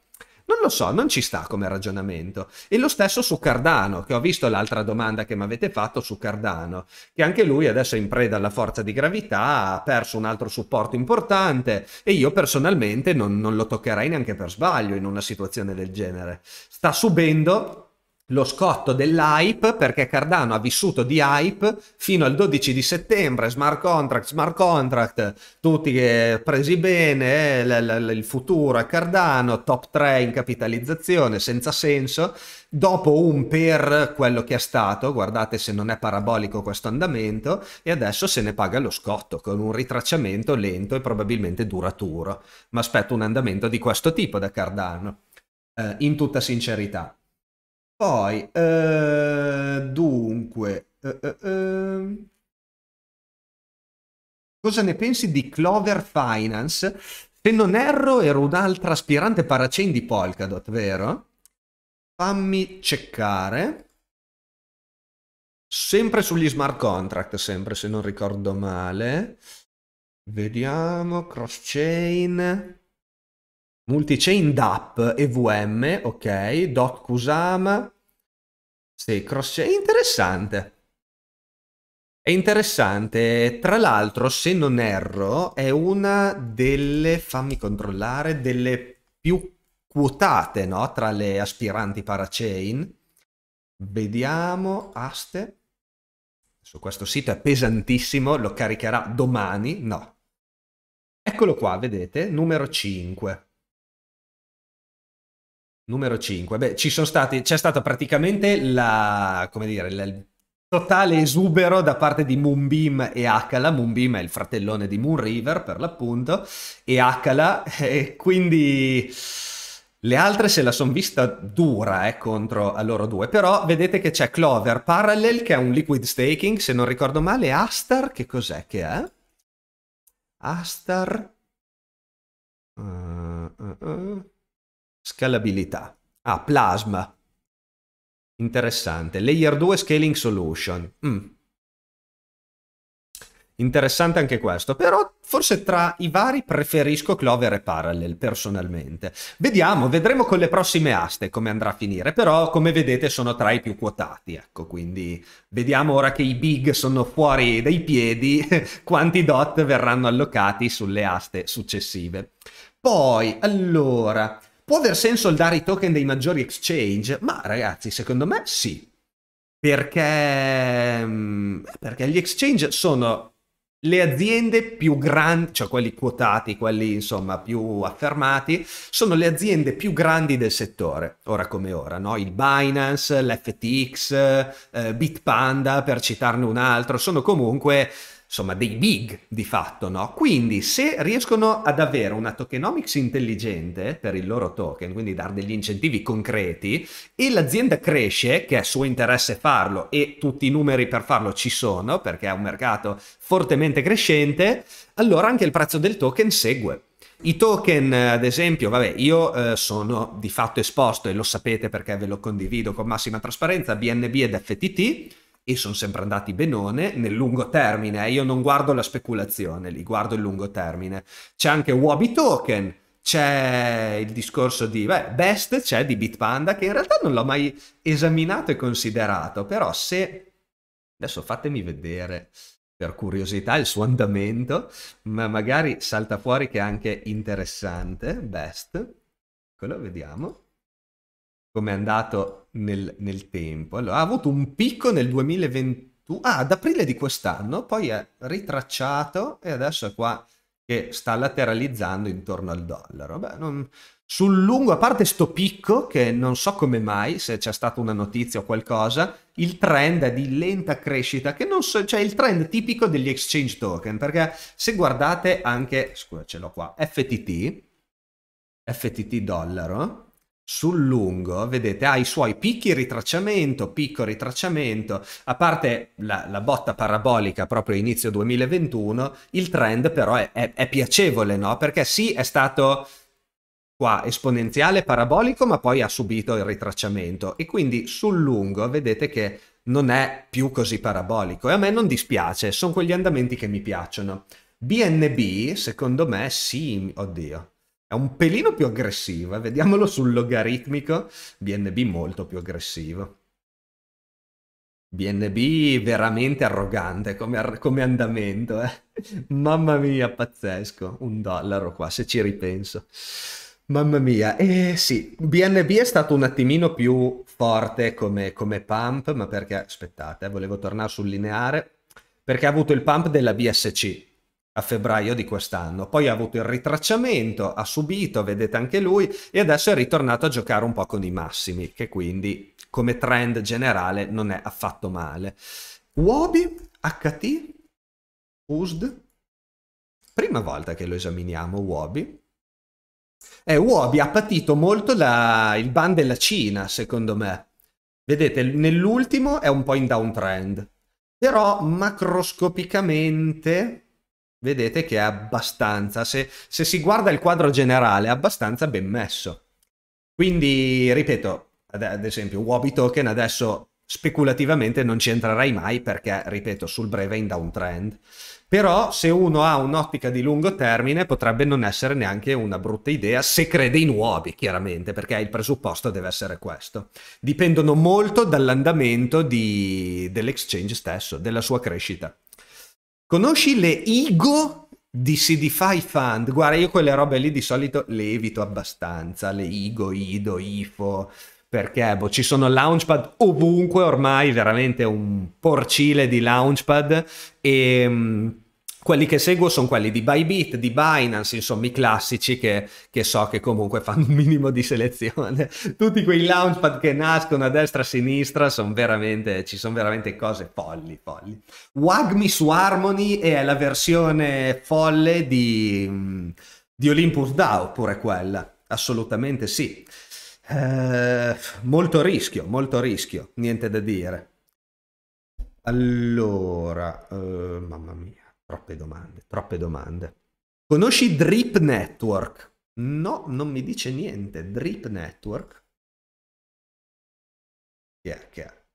non lo so, non ci sta come ragionamento. E lo stesso su Cardano, che ho visto l'altra domanda che mi avete fatto su Cardano, che anche lui adesso è in preda alla forza di gravità, ha perso un altro supporto importante e io personalmente non, non lo toccherei neanche per sbaglio in una situazione del genere. Sta subendo, lo scotto dell'hype perché Cardano ha vissuto di hype fino al 12 di settembre, smart contract, smart contract, tutti eh, presi bene, eh, il futuro è Cardano, top 3 in capitalizzazione, senza senso, dopo un per quello che è stato, guardate se non è parabolico questo andamento, e adesso se ne paga lo scotto con un ritracciamento lento e probabilmente duraturo, ma aspetto un andamento di questo tipo da Cardano, eh, in tutta sincerità poi, eh, dunque, eh, eh, ehm, cosa ne pensi di Clover Finance? Se non erro, era un'altra aspirante paracen di Polkadot, vero? Fammi cercare. Sempre sugli smart contract, sempre se non ricordo male. Vediamo, cross chain. Multichain DAP, EVM, ok, Doc Kusama. Sì, cross è interessante. È interessante, tra l'altro, se non erro, è una delle, fammi controllare, delle più quotate, no? Tra le aspiranti parachain. Vediamo, aste. su questo sito è pesantissimo, lo caricherà domani, no. Eccolo qua, vedete, numero 5. Numero 5. Beh, ci sono stati, c'è stata praticamente la, come dire, il totale esubero da parte di Moonbeam e Akala. Moonbeam è il fratellone di Moonriver, per l'appunto, e Akala, e eh, quindi... Le altre se la son vista dura eh, contro a loro due, però vedete che c'è Clover Parallel che è un liquid staking, se non ricordo male, Astar, che cos'è che è? Astar... Uh, uh, uh. Scalabilità. Ah, Plasma. Interessante. Layer 2 Scaling Solution. Mm. Interessante anche questo, però forse tra i vari preferisco Clover e Parallel personalmente. Vediamo, vedremo con le prossime aste come andrà a finire, però come vedete sono tra i più quotati, ecco, quindi vediamo ora che i big sono fuori dai piedi (laughs) quanti dot verranno allocati sulle aste successive. Poi, allora, Può aver senso il dare i token dei maggiori exchange? Ma ragazzi, secondo me sì. Perché, mm, eh, perché gli exchange sono le aziende più grandi, cioè quelli quotati, quelli insomma più affermati, sono le aziende più grandi del settore, ora come ora, no? Il Binance, l'FTX, eh, Bitpanda, per citarne un altro, sono comunque insomma, dei big di fatto, no? Quindi se riescono ad avere una tokenomics intelligente per il loro token, quindi dar degli incentivi concreti, e l'azienda cresce, che è suo interesse farlo e tutti i numeri per farlo ci sono, perché è un mercato fortemente crescente, allora anche il prezzo del token segue. I token, ad esempio, vabbè, io eh, sono di fatto esposto e lo sapete perché ve lo condivido con massima trasparenza, BNB ed FTT, e sono sempre andati benone nel lungo termine. Eh. Io non guardo la speculazione lì, guardo il lungo termine. C'è anche Wabi Token, c'è il discorso di beh, Best, c'è di Bitpanda, che in realtà non l'ho mai esaminato e considerato, però se... Adesso fatemi vedere per curiosità il suo andamento, ma magari salta fuori che è anche interessante. Best, eccolo, vediamo. Come è andato nel, nel tempo. Allora, ha avuto un picco nel 2021, ah, ad aprile di quest'anno, poi è ritracciato e adesso è qua che sta lateralizzando intorno al dollaro. Beh, non... Sul lungo, a parte sto picco, che non so come mai, se c'è stata una notizia o qualcosa, il trend è di lenta crescita, che non so, cioè il trend tipico degli exchange token, perché se guardate anche, scusa ce l'ho qua, FTT, FTT dollaro, sul lungo, vedete, ha i suoi picchi ritracciamento, picco ritracciamento, a parte la, la botta parabolica proprio inizio 2021, il trend però è, è, è piacevole, no? Perché sì, è stato qua esponenziale parabolico, ma poi ha subito il ritracciamento e quindi sul lungo vedete che non è più così parabolico e a me non dispiace, sono quegli andamenti che mi piacciono. BNB, secondo me, sì, oddio. È un pelino più aggressiva, eh. vediamolo sul logaritmico, BNB molto più aggressivo. BNB veramente arrogante come, come andamento, eh? mamma mia, pazzesco, un dollaro qua se ci ripenso. Mamma mia, eh sì, BNB è stato un attimino più forte come, come pump, ma perché, aspettate, eh, volevo tornare sul lineare, perché ha avuto il pump della BSC, a febbraio di quest'anno. Poi ha avuto il ritracciamento, ha subito, vedete anche lui, e adesso è ritornato a giocare un po' con i massimi, che quindi come trend generale non è affatto male. Uobi, HT, USD, prima volta che lo esaminiamo, Uobi. Eh, Uobi ha patito molto la... il ban della Cina, secondo me. Vedete, nell'ultimo è un po' in downtrend, però macroscopicamente vedete che è abbastanza, se, se si guarda il quadro generale, è abbastanza ben messo. Quindi, ripeto, ad, esempio, Wobby Token adesso speculativamente non ci entrerai mai perché, ripeto, sul breve è in downtrend. Però se uno ha un'ottica di lungo termine potrebbe non essere neanche una brutta idea se crede in uobi, chiaramente, perché il presupposto deve essere questo. Dipendono molto dall'andamento dell'exchange stesso, della sua crescita. Conosci le IGO di CD5 Fund? Guarda, io quelle robe lì di solito le evito abbastanza, le IGO, IDO, IFO, perché boh, ci sono launchpad ovunque ormai, veramente un porcile di launchpad e ehm, quelli che seguo sono quelli di Bybit, di Binance, insomma i classici che, che, so che comunque fanno un minimo di selezione. (laughs) Tutti quei launchpad che nascono a destra e a sinistra sono veramente, ci sono veramente cose folli, folli. Wagmi su Harmony è la versione folle di, di Olympus DAO, pure quella, assolutamente sì. Eh, molto rischio, molto rischio, niente da dire. Allora, eh, mamma mia. Troppe domande, troppe domande. Conosci Drip Network? No, non mi dice niente. Drip Network? Chi è? Chi è?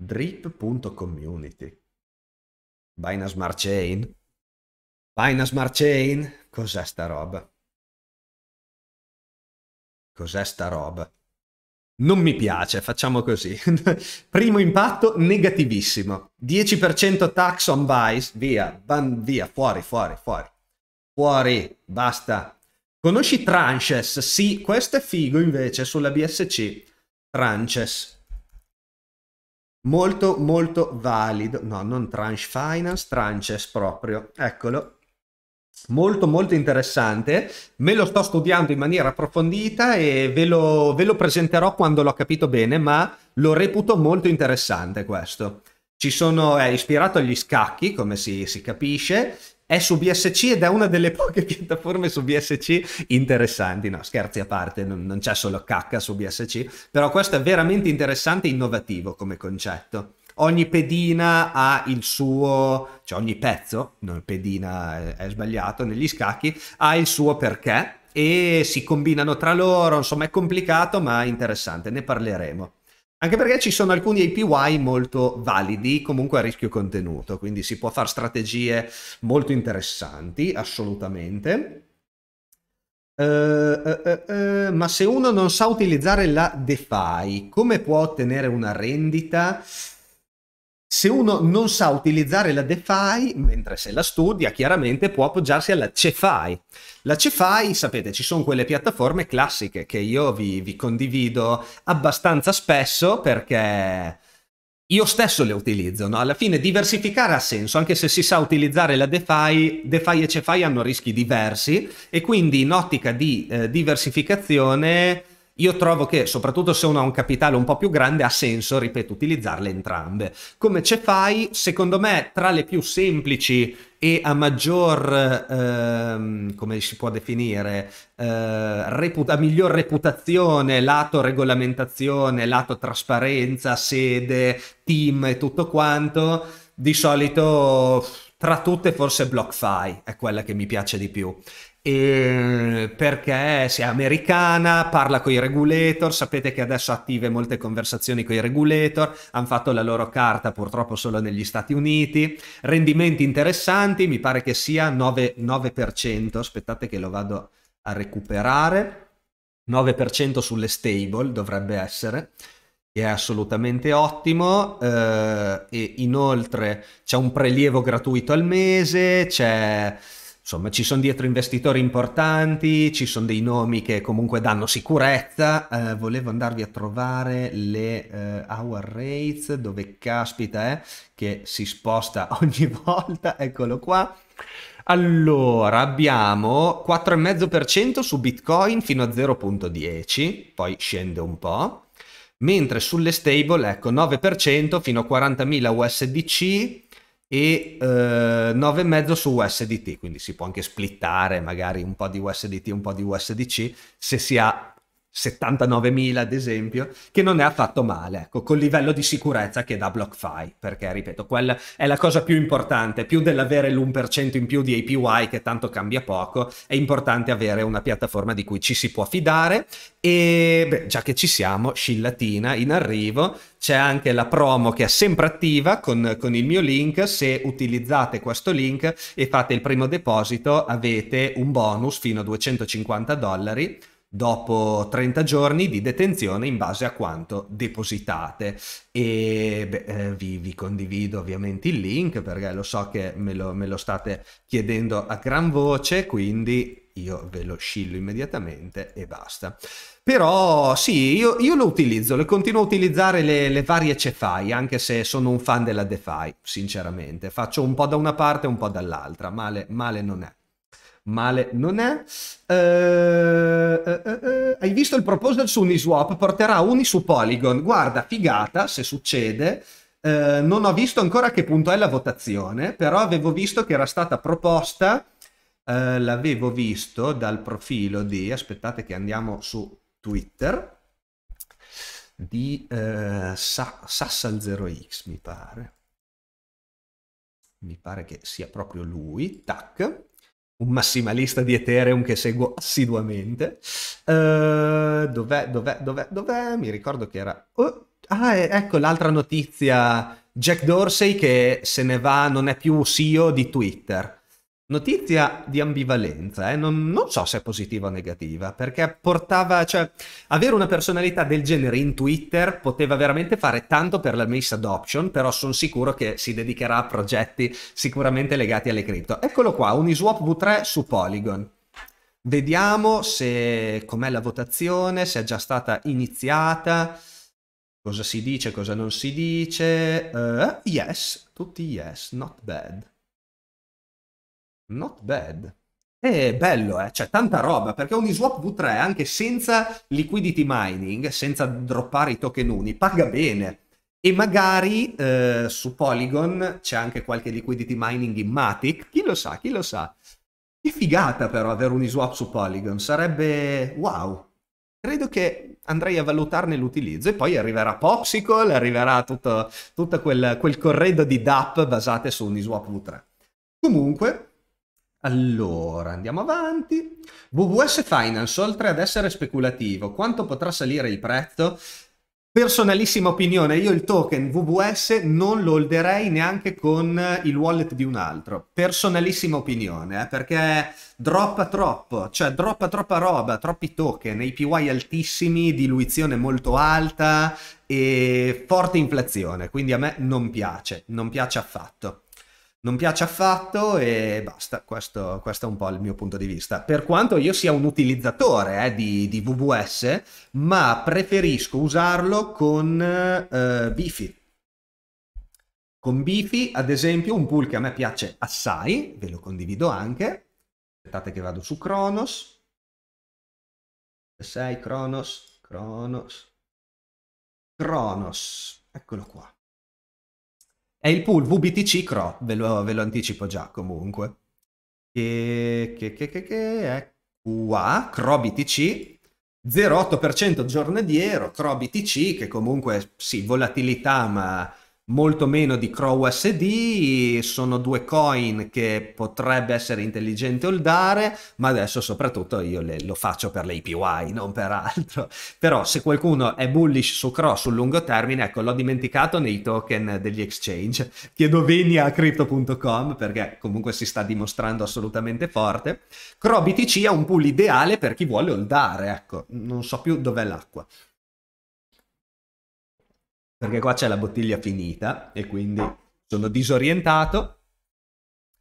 Drip.community. Binance Smart Chain? Binance Smart Chain? Cos'è sta roba? Cos'è sta roba? Non mi piace, facciamo così. (laughs) Primo impatto negativissimo. 10% tax on buys, via, ban, via, fuori, fuori, fuori. Fuori, basta. Conosci tranches? Sì, questo è figo invece sulla BSC. Tranches. Molto, molto valido. No, non tranche finance, tranches proprio. Eccolo molto molto interessante me lo sto studiando in maniera approfondita e ve lo, ve lo, presenterò quando l'ho capito bene ma lo reputo molto interessante questo ci sono è ispirato agli scacchi come si, si capisce è su BSC ed è una delle (laughs) poche piattaforme su BSC interessanti no scherzi a parte non, non c'è solo cacca su BSC però questo è veramente interessante e innovativo come concetto ogni pedina ha il suo, cioè ogni pezzo, non pedina è, è sbagliato, negli scacchi ha il suo perché e si combinano tra loro, insomma è complicato ma interessante, ne parleremo. Anche perché ci sono alcuni APY molto validi, comunque a rischio contenuto, quindi si può fare strategie molto interessanti, assolutamente. Uh, uh, uh, ma se uno non sa utilizzare la DeFi, come può ottenere una rendita? se uno non sa utilizzare la DeFi, mentre se la studia, chiaramente può appoggiarsi alla CeFi. La CeFi, sapete, ci sono quelle piattaforme classiche che io vi, vi condivido abbastanza spesso perché io stesso le utilizzo, no? Alla fine diversificare ha senso, anche se si sa utilizzare la DeFi, DeFi e CeFi hanno rischi diversi e quindi in ottica di eh, diversificazione io trovo che, soprattutto se uno ha un capitale un po' più grande, ha senso, ripeto, utilizzarle entrambe. Come CeFi, secondo me, tra le più semplici e a maggior, ehm, come si può definire, eh, reputa, miglior reputazione, lato regolamentazione, lato trasparenza, sede, team e tutto quanto, di solito tra tutte forse BlockFi è quella che mi piace di più. Eh, perché si è americana, parla con i regulator, sapete che adesso attive molte conversazioni con i regulator, hanno fatto la loro carta purtroppo solo negli Stati Uniti, rendimenti interessanti, mi pare che sia 9, 9% aspettate che lo vado a recuperare, 9% sulle stable dovrebbe essere, che è assolutamente ottimo eh, e inoltre c'è un prelievo gratuito al mese, c'è Insomma, ci sono dietro investitori importanti, ci sono dei nomi che comunque danno sicurezza. Eh, volevo andarvi a trovare le eh, hour rates, dove caspita è, che si sposta (laughs) ogni volta. Eccolo qua. Allora, abbiamo 4,5% su Bitcoin fino a 0.10, poi scende un po', mentre sulle stable, ecco, 9% fino a 40.000 USDC, e eh, 9,5 su USDT, quindi si può anche splittare magari un po' di USDT, un po' di USDC se si ha 79.000 ad esempio, che non è affatto male, ecco, col livello di sicurezza che dà BlockFi, perché ripeto, quella è la cosa più importante, più dell'avere l'1% in più di APY che tanto cambia poco, è importante avere una piattaforma di cui ci si può fidare e beh, già che ci siamo, scillatina in arrivo, c'è anche la promo che è sempre attiva con, con, il mio link, se utilizzate questo link e fate il primo deposito avete un bonus fino a 250 dollari dopo 30 giorni di detenzione in base a quanto depositate. E beh, eh, vi, vi, condivido ovviamente il link perché lo so che me lo, me lo state chiedendo a gran voce, quindi io ve lo scillo immediatamente e basta. Però sì, io, io lo utilizzo, le continuo a utilizzare le, le, varie CeFi, anche se sono un fan della DeFi, sinceramente. Faccio un po' da una parte e un po' dall'altra, male, male non è male non è. Uh, uh, uh, hai visto il proposal su Uniswap? Porterà Uni su Polygon. Guarda, figata se succede. Eh, non ho visto ancora a che punto è la votazione, però avevo visto che era stata proposta. Eh, l'avevo visto dal profilo di. Aspettate, che andiamo su Twitter di eh, Sa Sassal0x, mi pare. Mi pare che sia proprio lui. Tac un massimalista di Ethereum che seguo assiduamente. Uh, dov'è, dov'è, dov'è, dov'è? Mi ricordo che era... Oh, ah, ecco l'altra notizia. Jack Dorsey che se ne va, non è più CEO di Twitter. Notizia di ambivalenza, eh? non, non, so se è positiva o negativa, perché portava, cioè, avere una personalità del genere in Twitter poteva veramente fare tanto per la mass adoption, però sono sicuro che si dedicherà a progetti sicuramente legati alle cripto. Eccolo qua, Uniswap V3 su Polygon. Vediamo se com'è la votazione, se è già stata iniziata, cosa si dice, cosa non si dice. Uh, yes, tutti yes, not bad. Not bad. È bello, eh? cioè tanta roba, perché Uniswap V3 anche senza liquidity mining, senza droppare i tokenoni, paga bene. E magari eh, su Polygon c'è anche qualche liquidity mining in Matic, chi lo sa, chi lo sa. Che figata però avere Uniswap su Polygon, sarebbe wow. Credo che andrei a valutarne l'utilizzo e poi arriverà Popsicle, arriverà tutto, tutto quel, quel corredo di DAP basate su Uniswap V3. Comunque, allora, andiamo avanti. WWS Finance, oltre ad essere speculativo, quanto potrà salire il prezzo? Personalissima opinione, io il token WWS non lo holderei neanche con il wallet di un altro. Personalissima opinione, eh, perché droppa troppo, cioè droppa troppa roba, troppi token, APY altissimi, diluizione molto alta e forte inflazione, quindi a me non piace, non piace affatto non piace affatto e basta, questo, questo, è un po' il mio punto di vista. Per quanto io sia un utilizzatore eh, di, di, VVS, ma preferisco usarlo con eh, Bifi. Con Bifi, ad esempio, un pool che a me piace assai, ve lo condivido anche. Aspettate che vado su Kronos. 6 Kronos, Kronos, Kronos, eccolo qua. È il pool VBTC CRO, ve lo, ve lo anticipo già comunque. Che, che, che, che è qua, CRO BTC, 0,8% giornaliero, CRO BTC, che comunque sì, volatilità ma molto meno di Crow USD, sono due coin che potrebbe essere intelligente holdare, ma adesso soprattutto io le, lo faccio per le APY, non per altro. (laughs) Però se qualcuno è bullish su Crow sul lungo termine, ecco, l'ho dimenticato nei token degli exchange. (laughs) Chiedo venia a crypto.com perché comunque si sta dimostrando assolutamente forte. Crow BTC è un pool ideale per chi vuole holdare, ecco, non so più dov'è l'acqua perché qua c'è la bottiglia finita e quindi sono disorientato.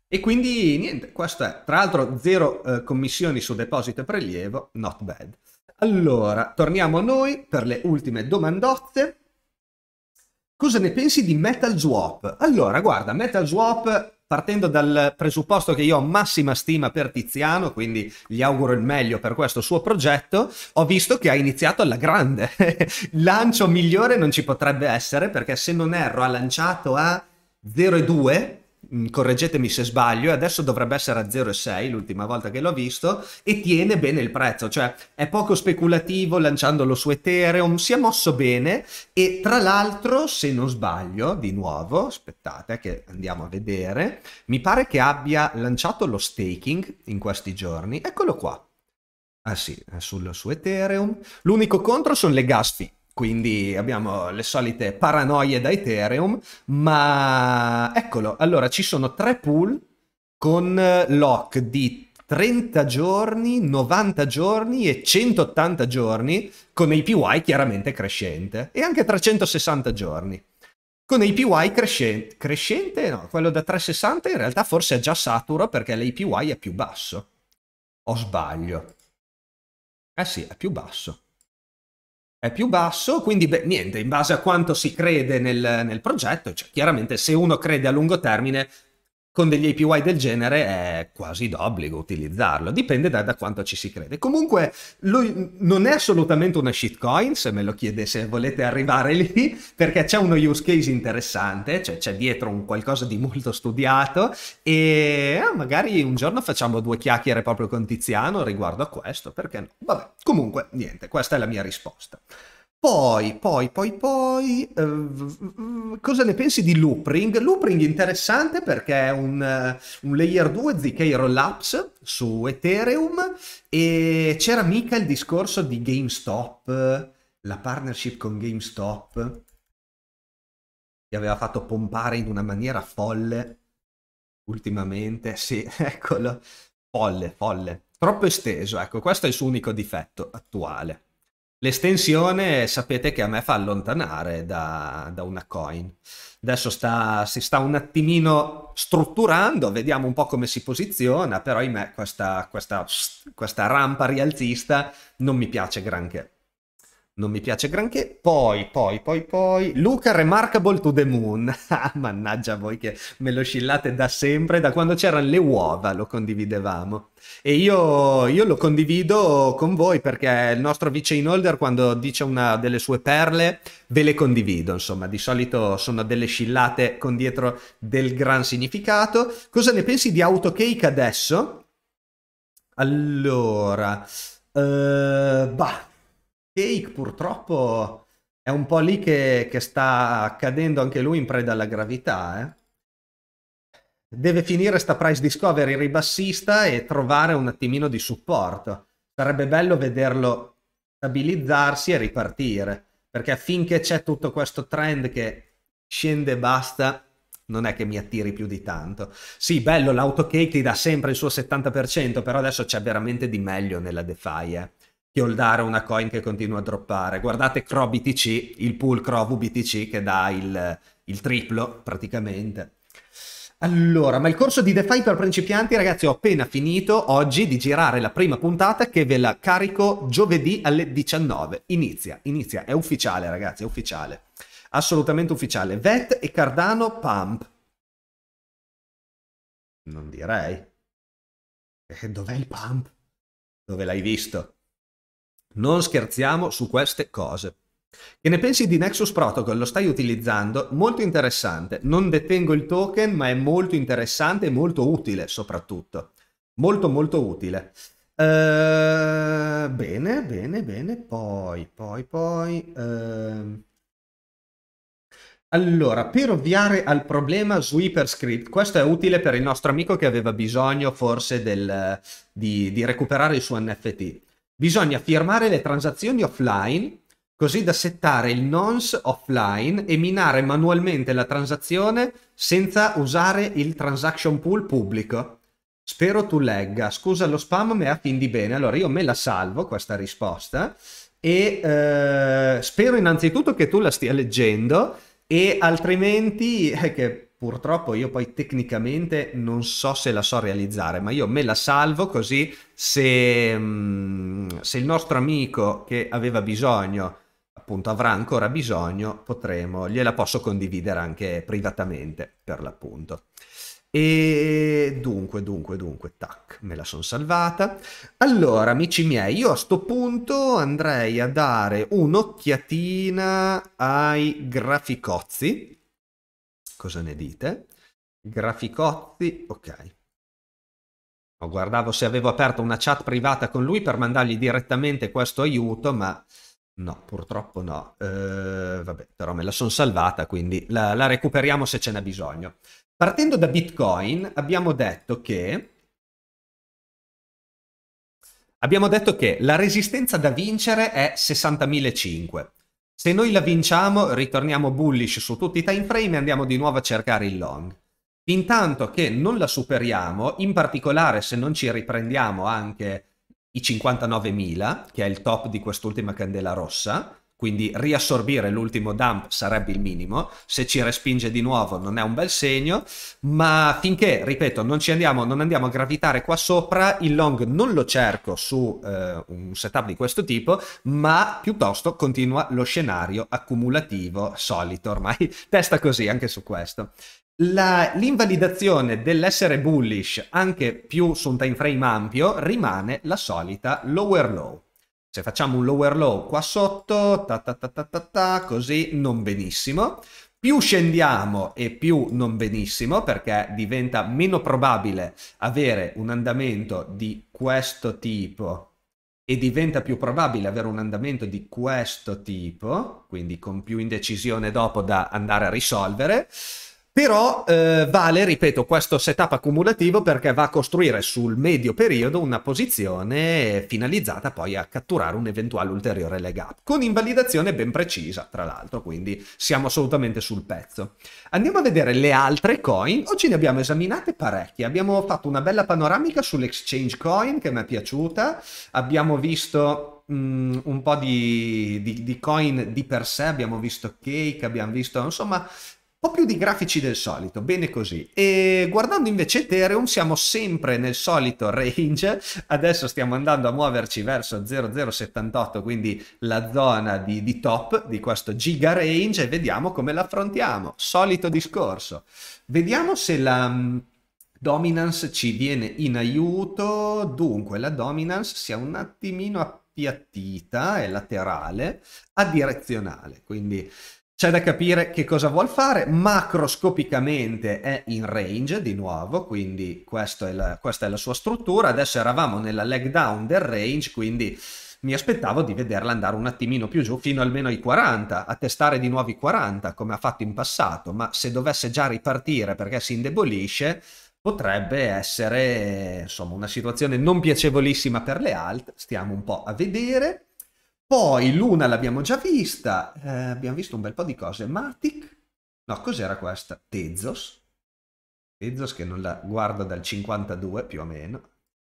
E quindi niente, questo è. Tra l'altro zero eh, commissioni su deposito e prelievo, not bad. Allora, torniamo a noi per le ultime domandozze. Cosa ne pensi di Metal Swap? Allora, guarda, Metal Swap partendo dal presupposto che io ho massima stima per Tiziano, quindi gli auguro il meglio per questo suo progetto, ho visto che ha iniziato alla grande. (laughs) Lancio migliore non ci potrebbe essere perché se non erro ha lanciato a 0,2 Mm, correggetemi se sbaglio, adesso dovrebbe essere a 0,6 l'ultima volta che l'ho visto, e tiene bene il prezzo, cioè è poco speculativo lanciandolo su Ethereum, si è mosso bene e tra l'altro, se non sbaglio, di nuovo, aspettate che andiamo a vedere, mi pare che abbia lanciato lo staking in questi giorni, eccolo qua. Ah sì, è sul, su Ethereum. L'unico contro sono le gas fee quindi abbiamo le solite paranoie da Ethereum, ma eccolo, allora ci sono tre pool con lock di 30 giorni, 90 giorni e 180 giorni, con APY chiaramente crescente, e anche 360 giorni. Con APY crescente, crescente no, quello da 360 in realtà forse è già saturo perché l'APY è più basso. O sbaglio? Eh sì, è più basso è più basso, quindi beh, niente, in base a quanto si crede nel, nel progetto, cioè, chiaramente se uno crede a lungo termine con degli API del genere è quasi d'obbligo utilizzarlo, dipende da, da quanto ci si crede. Comunque lui non è assolutamente una shitcoin, se me lo chiede se volete arrivare lì, (laughs) perché c'è uno use case interessante, cioè c'è dietro un qualcosa di molto studiato e ah, magari un giorno facciamo due chiacchiere proprio con Tiziano riguardo a questo, perché no? Vabbè, comunque niente, questa è la mia risposta. Poi, poi, poi, poi, uh, cosa ne pensi di Loopring? Loopring interessante perché è un, uh, un layer 2 ZK Rollups su Ethereum e c'era mica il discorso di GameStop, la partnership con GameStop che aveva fatto pompare in una maniera folle ultimamente. (laughs) Sì, eccolo, folle, folle, troppo esteso, ecco, questo è il suo unico difetto attuale. L'estensione sapete che a me fa allontanare da, da una coin. Adesso sta, si sta un attimino strutturando, vediamo un po' come si posiziona, però in me questa, questa, questa rampa rialzista non mi piace granché non mi piace granché. Poi, poi, poi, poi, Luca Remarkable to the Moon. (laughs) Ah, mannaggia voi che me lo scillate da sempre, da quando c'erano le uova lo condividevamo. E io, io lo condivido con voi perché il nostro vice in holder quando dice una delle sue perle ve le condivido, insomma, di solito sono delle scillate con dietro del gran significato. Cosa ne pensi di Autocake adesso? Allora, uh, bah, Cake purtroppo è un po' lì che, che sta cadendo anche lui in preda alla gravità. Eh? Deve finire sta price discovery ribassista e trovare un attimino di supporto. Sarebbe bello vederlo stabilizzarsi e ripartire, perché finché c'è tutto questo trend che scende e basta, non è che mi attiri più di tanto. Sì, bello, l'autocake ti dà sempre il suo 70%, però adesso c'è veramente di meglio nella DeFi, eh che holdare una coin che continua a droppare. Guardate Crow il pool Crow BTC che dà il, il triplo praticamente. Allora, ma il corso di DeFi per principianti, ragazzi, ho appena finito oggi di girare la prima puntata che ve la carico giovedì alle 19. Inizia, inizia, è ufficiale, ragazzi, è ufficiale. Assolutamente ufficiale. VET e Cardano Pump. Non direi. Eh, dov'è il pump? Dove l'hai visto? Non scherziamo su queste cose. Che ne pensi di Nexus Protocol? Lo stai utilizzando? Molto interessante. Non detengo il token, ma è molto interessante e molto utile soprattutto. Molto molto utile. Uh, bene, bene, bene. Poi, poi, poi... Uh... Allora, per ovviare al problema Sweeper Script, questo è utile per il nostro amico che aveva bisogno forse del, di, di recuperare il suo NFT. Bisogna firmare le transazioni offline così da settare il nonce offline e minare manualmente la transazione senza usare il transaction pool pubblico. Spero tu legga. Scusa lo spam, ma è a fin di bene. Allora io me la salvo questa risposta e eh, spero innanzitutto che tu la stia leggendo e altrimenti eh, che purtroppo io poi tecnicamente non so se la so realizzare, ma io me la salvo così se, mm, se il nostro amico che aveva bisogno appunto avrà ancora bisogno, potremo, gliela posso condividere anche privatamente per l'appunto. E dunque, dunque, dunque, tac, me la sono salvata. Allora, amici miei, io a questo punto andrei a dare un'occhiatina ai graficozzi Cosa ne dite? Graficozzi, ok. O guardavo se avevo aperto una chat privata con lui per mandargli direttamente questo aiuto, ma no, purtroppo no. Eh, vabbè, però me la sono salvata, quindi la, la recuperiamo se ce n'è bisogno. Partendo da Bitcoin, abbiamo detto che... Abbiamo detto che la resistenza da vincere è 60.005. Se noi la vinciamo, ritorniamo bullish su tutti i time frame e andiamo di nuovo a cercare il long. Intanto che non la superiamo, in particolare se non ci riprendiamo anche i 59.000, che è il top di quest'ultima candela rossa, quindi riassorbire l'ultimo dump sarebbe il minimo, se ci respinge di nuovo non è un bel segno, ma finché, ripeto, non, andiamo, non andiamo, a gravitare qua sopra, il long non lo cerco su eh, un setup di questo tipo, ma piuttosto continua lo scenario accumulativo solito, ormai (laughs) testa così anche su questo. l'invalidazione dell'essere bullish anche più su un time frame ampio rimane la solita lower low cioè facciamo un lower low qua sotto, ta ta ta ta ta, ta così non benissimo. Più scendiamo e più non benissimo perché diventa meno probabile avere un andamento di questo tipo e diventa più probabile avere un andamento di questo tipo, quindi con più indecisione dopo da andare a risolvere. Però eh, vale, ripeto, questo setup accumulativo perché va a costruire sul medio periodo una posizione finalizzata poi a catturare un eventuale ulteriore leg up, con invalidazione ben precisa, tra l'altro, quindi siamo assolutamente sul pezzo. Andiamo a vedere le altre coin, oggi ne abbiamo esaminate parecchie, abbiamo fatto una bella panoramica sull'exchange coin che mi è piaciuta, abbiamo visto mm, un po' di, di, di, coin di per sé, abbiamo visto Cake, abbiamo visto, insomma, po' più di grafici del solito, bene così. E guardando invece Ethereum siamo sempre nel solito range, adesso stiamo andando a muoverci verso 0078, quindi la zona di, di top di questo giga range e vediamo come l'affrontiamo. Solito discorso. Vediamo se la... Mm, dominance ci viene in aiuto, dunque la dominance si è un attimino appiattita, è laterale, a direzionale, quindi c'è da capire che cosa vuol fare, macroscopicamente è in range di nuovo, quindi è la, questa è la sua struttura. Adesso eravamo nella leg down del range, quindi mi aspettavo di vederla andare un attimino più giù, fino almeno ai 40, a testare di nuovo i 40, come ha fatto in passato, ma se dovesse già ripartire perché si indebolisce, potrebbe essere insomma una situazione non piacevolissima per le alt, stiamo un po' a vedere. Poi Luna l'abbiamo già vista, eh, abbiamo visto un bel po' di cose. Matic, no, cos'era questa? Tezos. Tezos che non la guardo dal 52 più o meno.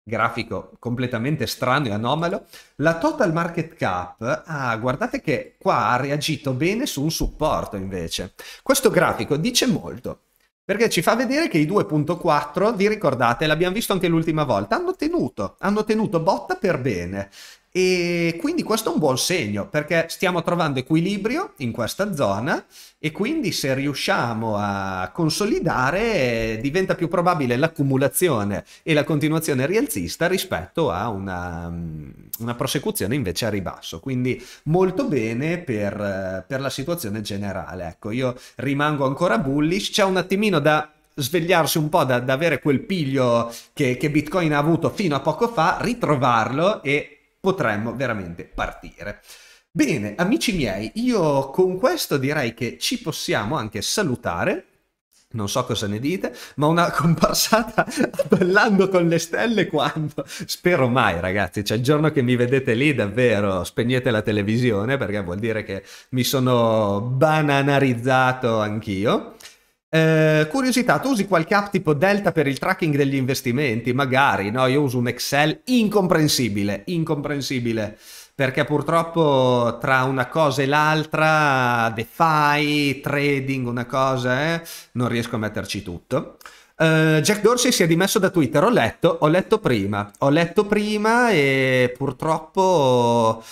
Grafico completamente strano e anomalo. La Total Market Cap, ah, guardate che qua ha reagito bene su un supporto invece. Questo grafico dice molto perché ci fa vedere che i 2.4, vi ricordate, l'abbiamo visto anche l'ultima volta, hanno tenuto, hanno tenuto botta per bene. E quindi questo è un buon segno perché stiamo trovando equilibrio in questa zona e quindi se riusciamo a consolidare diventa più probabile l'accumulazione e la continuazione rialzista rispetto a una, mm, una prosecuzione invece a ribasso. Quindi molto bene per, eh, per la situazione generale. Ecco, io rimango ancora bullish, c'è un attimino da svegliarsi un po', da, da avere quel piglio che, che Bitcoin ha avuto fino a poco fa, ritrovarlo e potremmo veramente partire. Bene, amici miei, io con questo direi che ci possiamo anche salutare. Non so cosa ne dite, ma una comparsata (laughs) ballando con le stelle quando? Spero mai, ragazzi. c'è cioè, il giorno che mi vedete lì, davvero spegnete la televisione perché vuol dire che mi sono bananarizzato anch'io. Eh, curiosità, tu usi qualche app tipo Delta per il tracking degli investimenti? Magari, no? Io uso un Excel incomprensibile, incomprensibile, perché purtroppo tra una cosa e l'altra, DeFi, trading, una cosa, eh, non riesco a metterci tutto. Uh, Jack Dorsey si è dimesso da Twitter, ho letto, ho letto prima, ho letto prima e purtroppo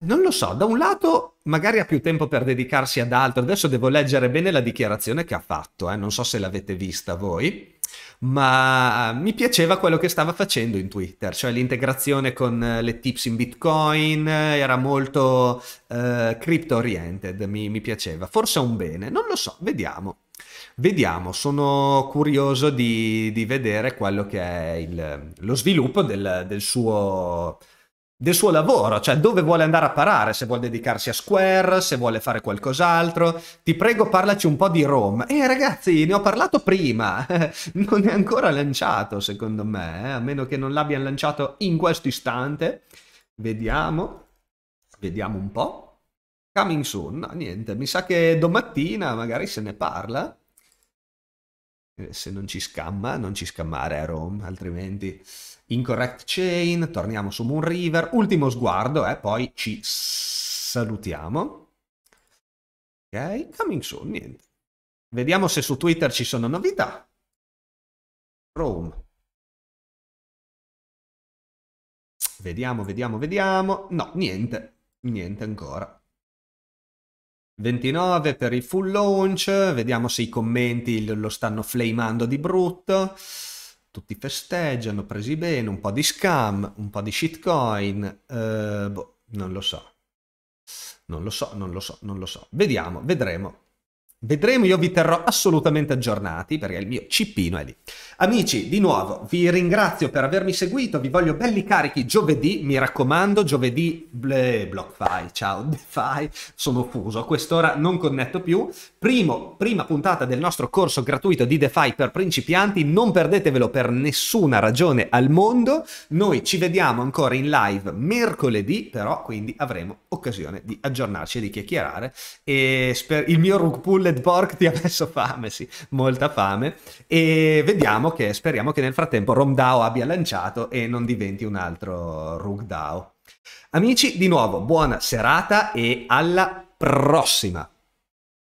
non lo so, da un lato magari ha più tempo per dedicarsi ad altro. Adesso devo leggere bene la dichiarazione che ha fatto, eh? non so se l'avete vista voi, ma eh, mi piaceva quello che stava facendo in Twitter, cioè l'integrazione con eh, le tips in Bitcoin, eh, era molto eh, crypto-oriented, mi, mi piaceva. Forse è un bene, non lo so, vediamo. Vediamo, sono curioso di, di vedere quello che è il, lo sviluppo del, del suo del suo lavoro, cioè dove vuole andare a parare, se vuole dedicarsi a Square, se vuole fare qualcos'altro. Ti prego, parlaci un po' di Rome. Eh ragazzi, ne ho parlato prima, (laughs) non è ancora lanciato secondo me, eh? a meno che non l'abbiano lanciato in questo istante. Vediamo, vediamo un po'. Coming soon, no, niente, mi sa che domattina magari se ne parla. Eh, se non ci scamma, non ci scammare a Rome, altrimenti... Incorrect Chain, torniamo su Moonriver, ultimo sguardo e eh, poi ci salutiamo. Ok, coming soon, niente. Vediamo se su Twitter ci sono novità. Chrome. Vediamo, vediamo, vediamo. No, niente, niente ancora. 29 per il full launch, vediamo se i commenti lo stanno flamando di brutto tutti festeggiano, presi bene, un po' di scam, un po' di shitcoin, eh, boh, non lo so. Non lo so, non lo so, non lo so. Vediamo, vedremo. Vedremo, io vi terrò assolutamente aggiornati perché il mio cippino è lì. Amici, di nuovo vi ringrazio per avermi seguito, vi voglio belli carichi giovedì, mi raccomando, giovedì ble, BlockFi, ciao DeFi, (laughs) sono fuso, a quest'ora non connetto più. Primo, prima puntata del nostro corso gratuito di DeFi per principianti, non perdetevelo per nessuna ragione al mondo. Noi ci vediamo ancora in live mercoledì, però quindi avremo occasione di aggiornarci e di chiacchierare e il mio rug pull pulled pork ti ha messo fame, sì, molta fame. E vediamo che, speriamo che nel frattempo Romdao abbia lanciato e non diventi un altro Rugdao. Amici, di nuovo, buona serata e alla prossima!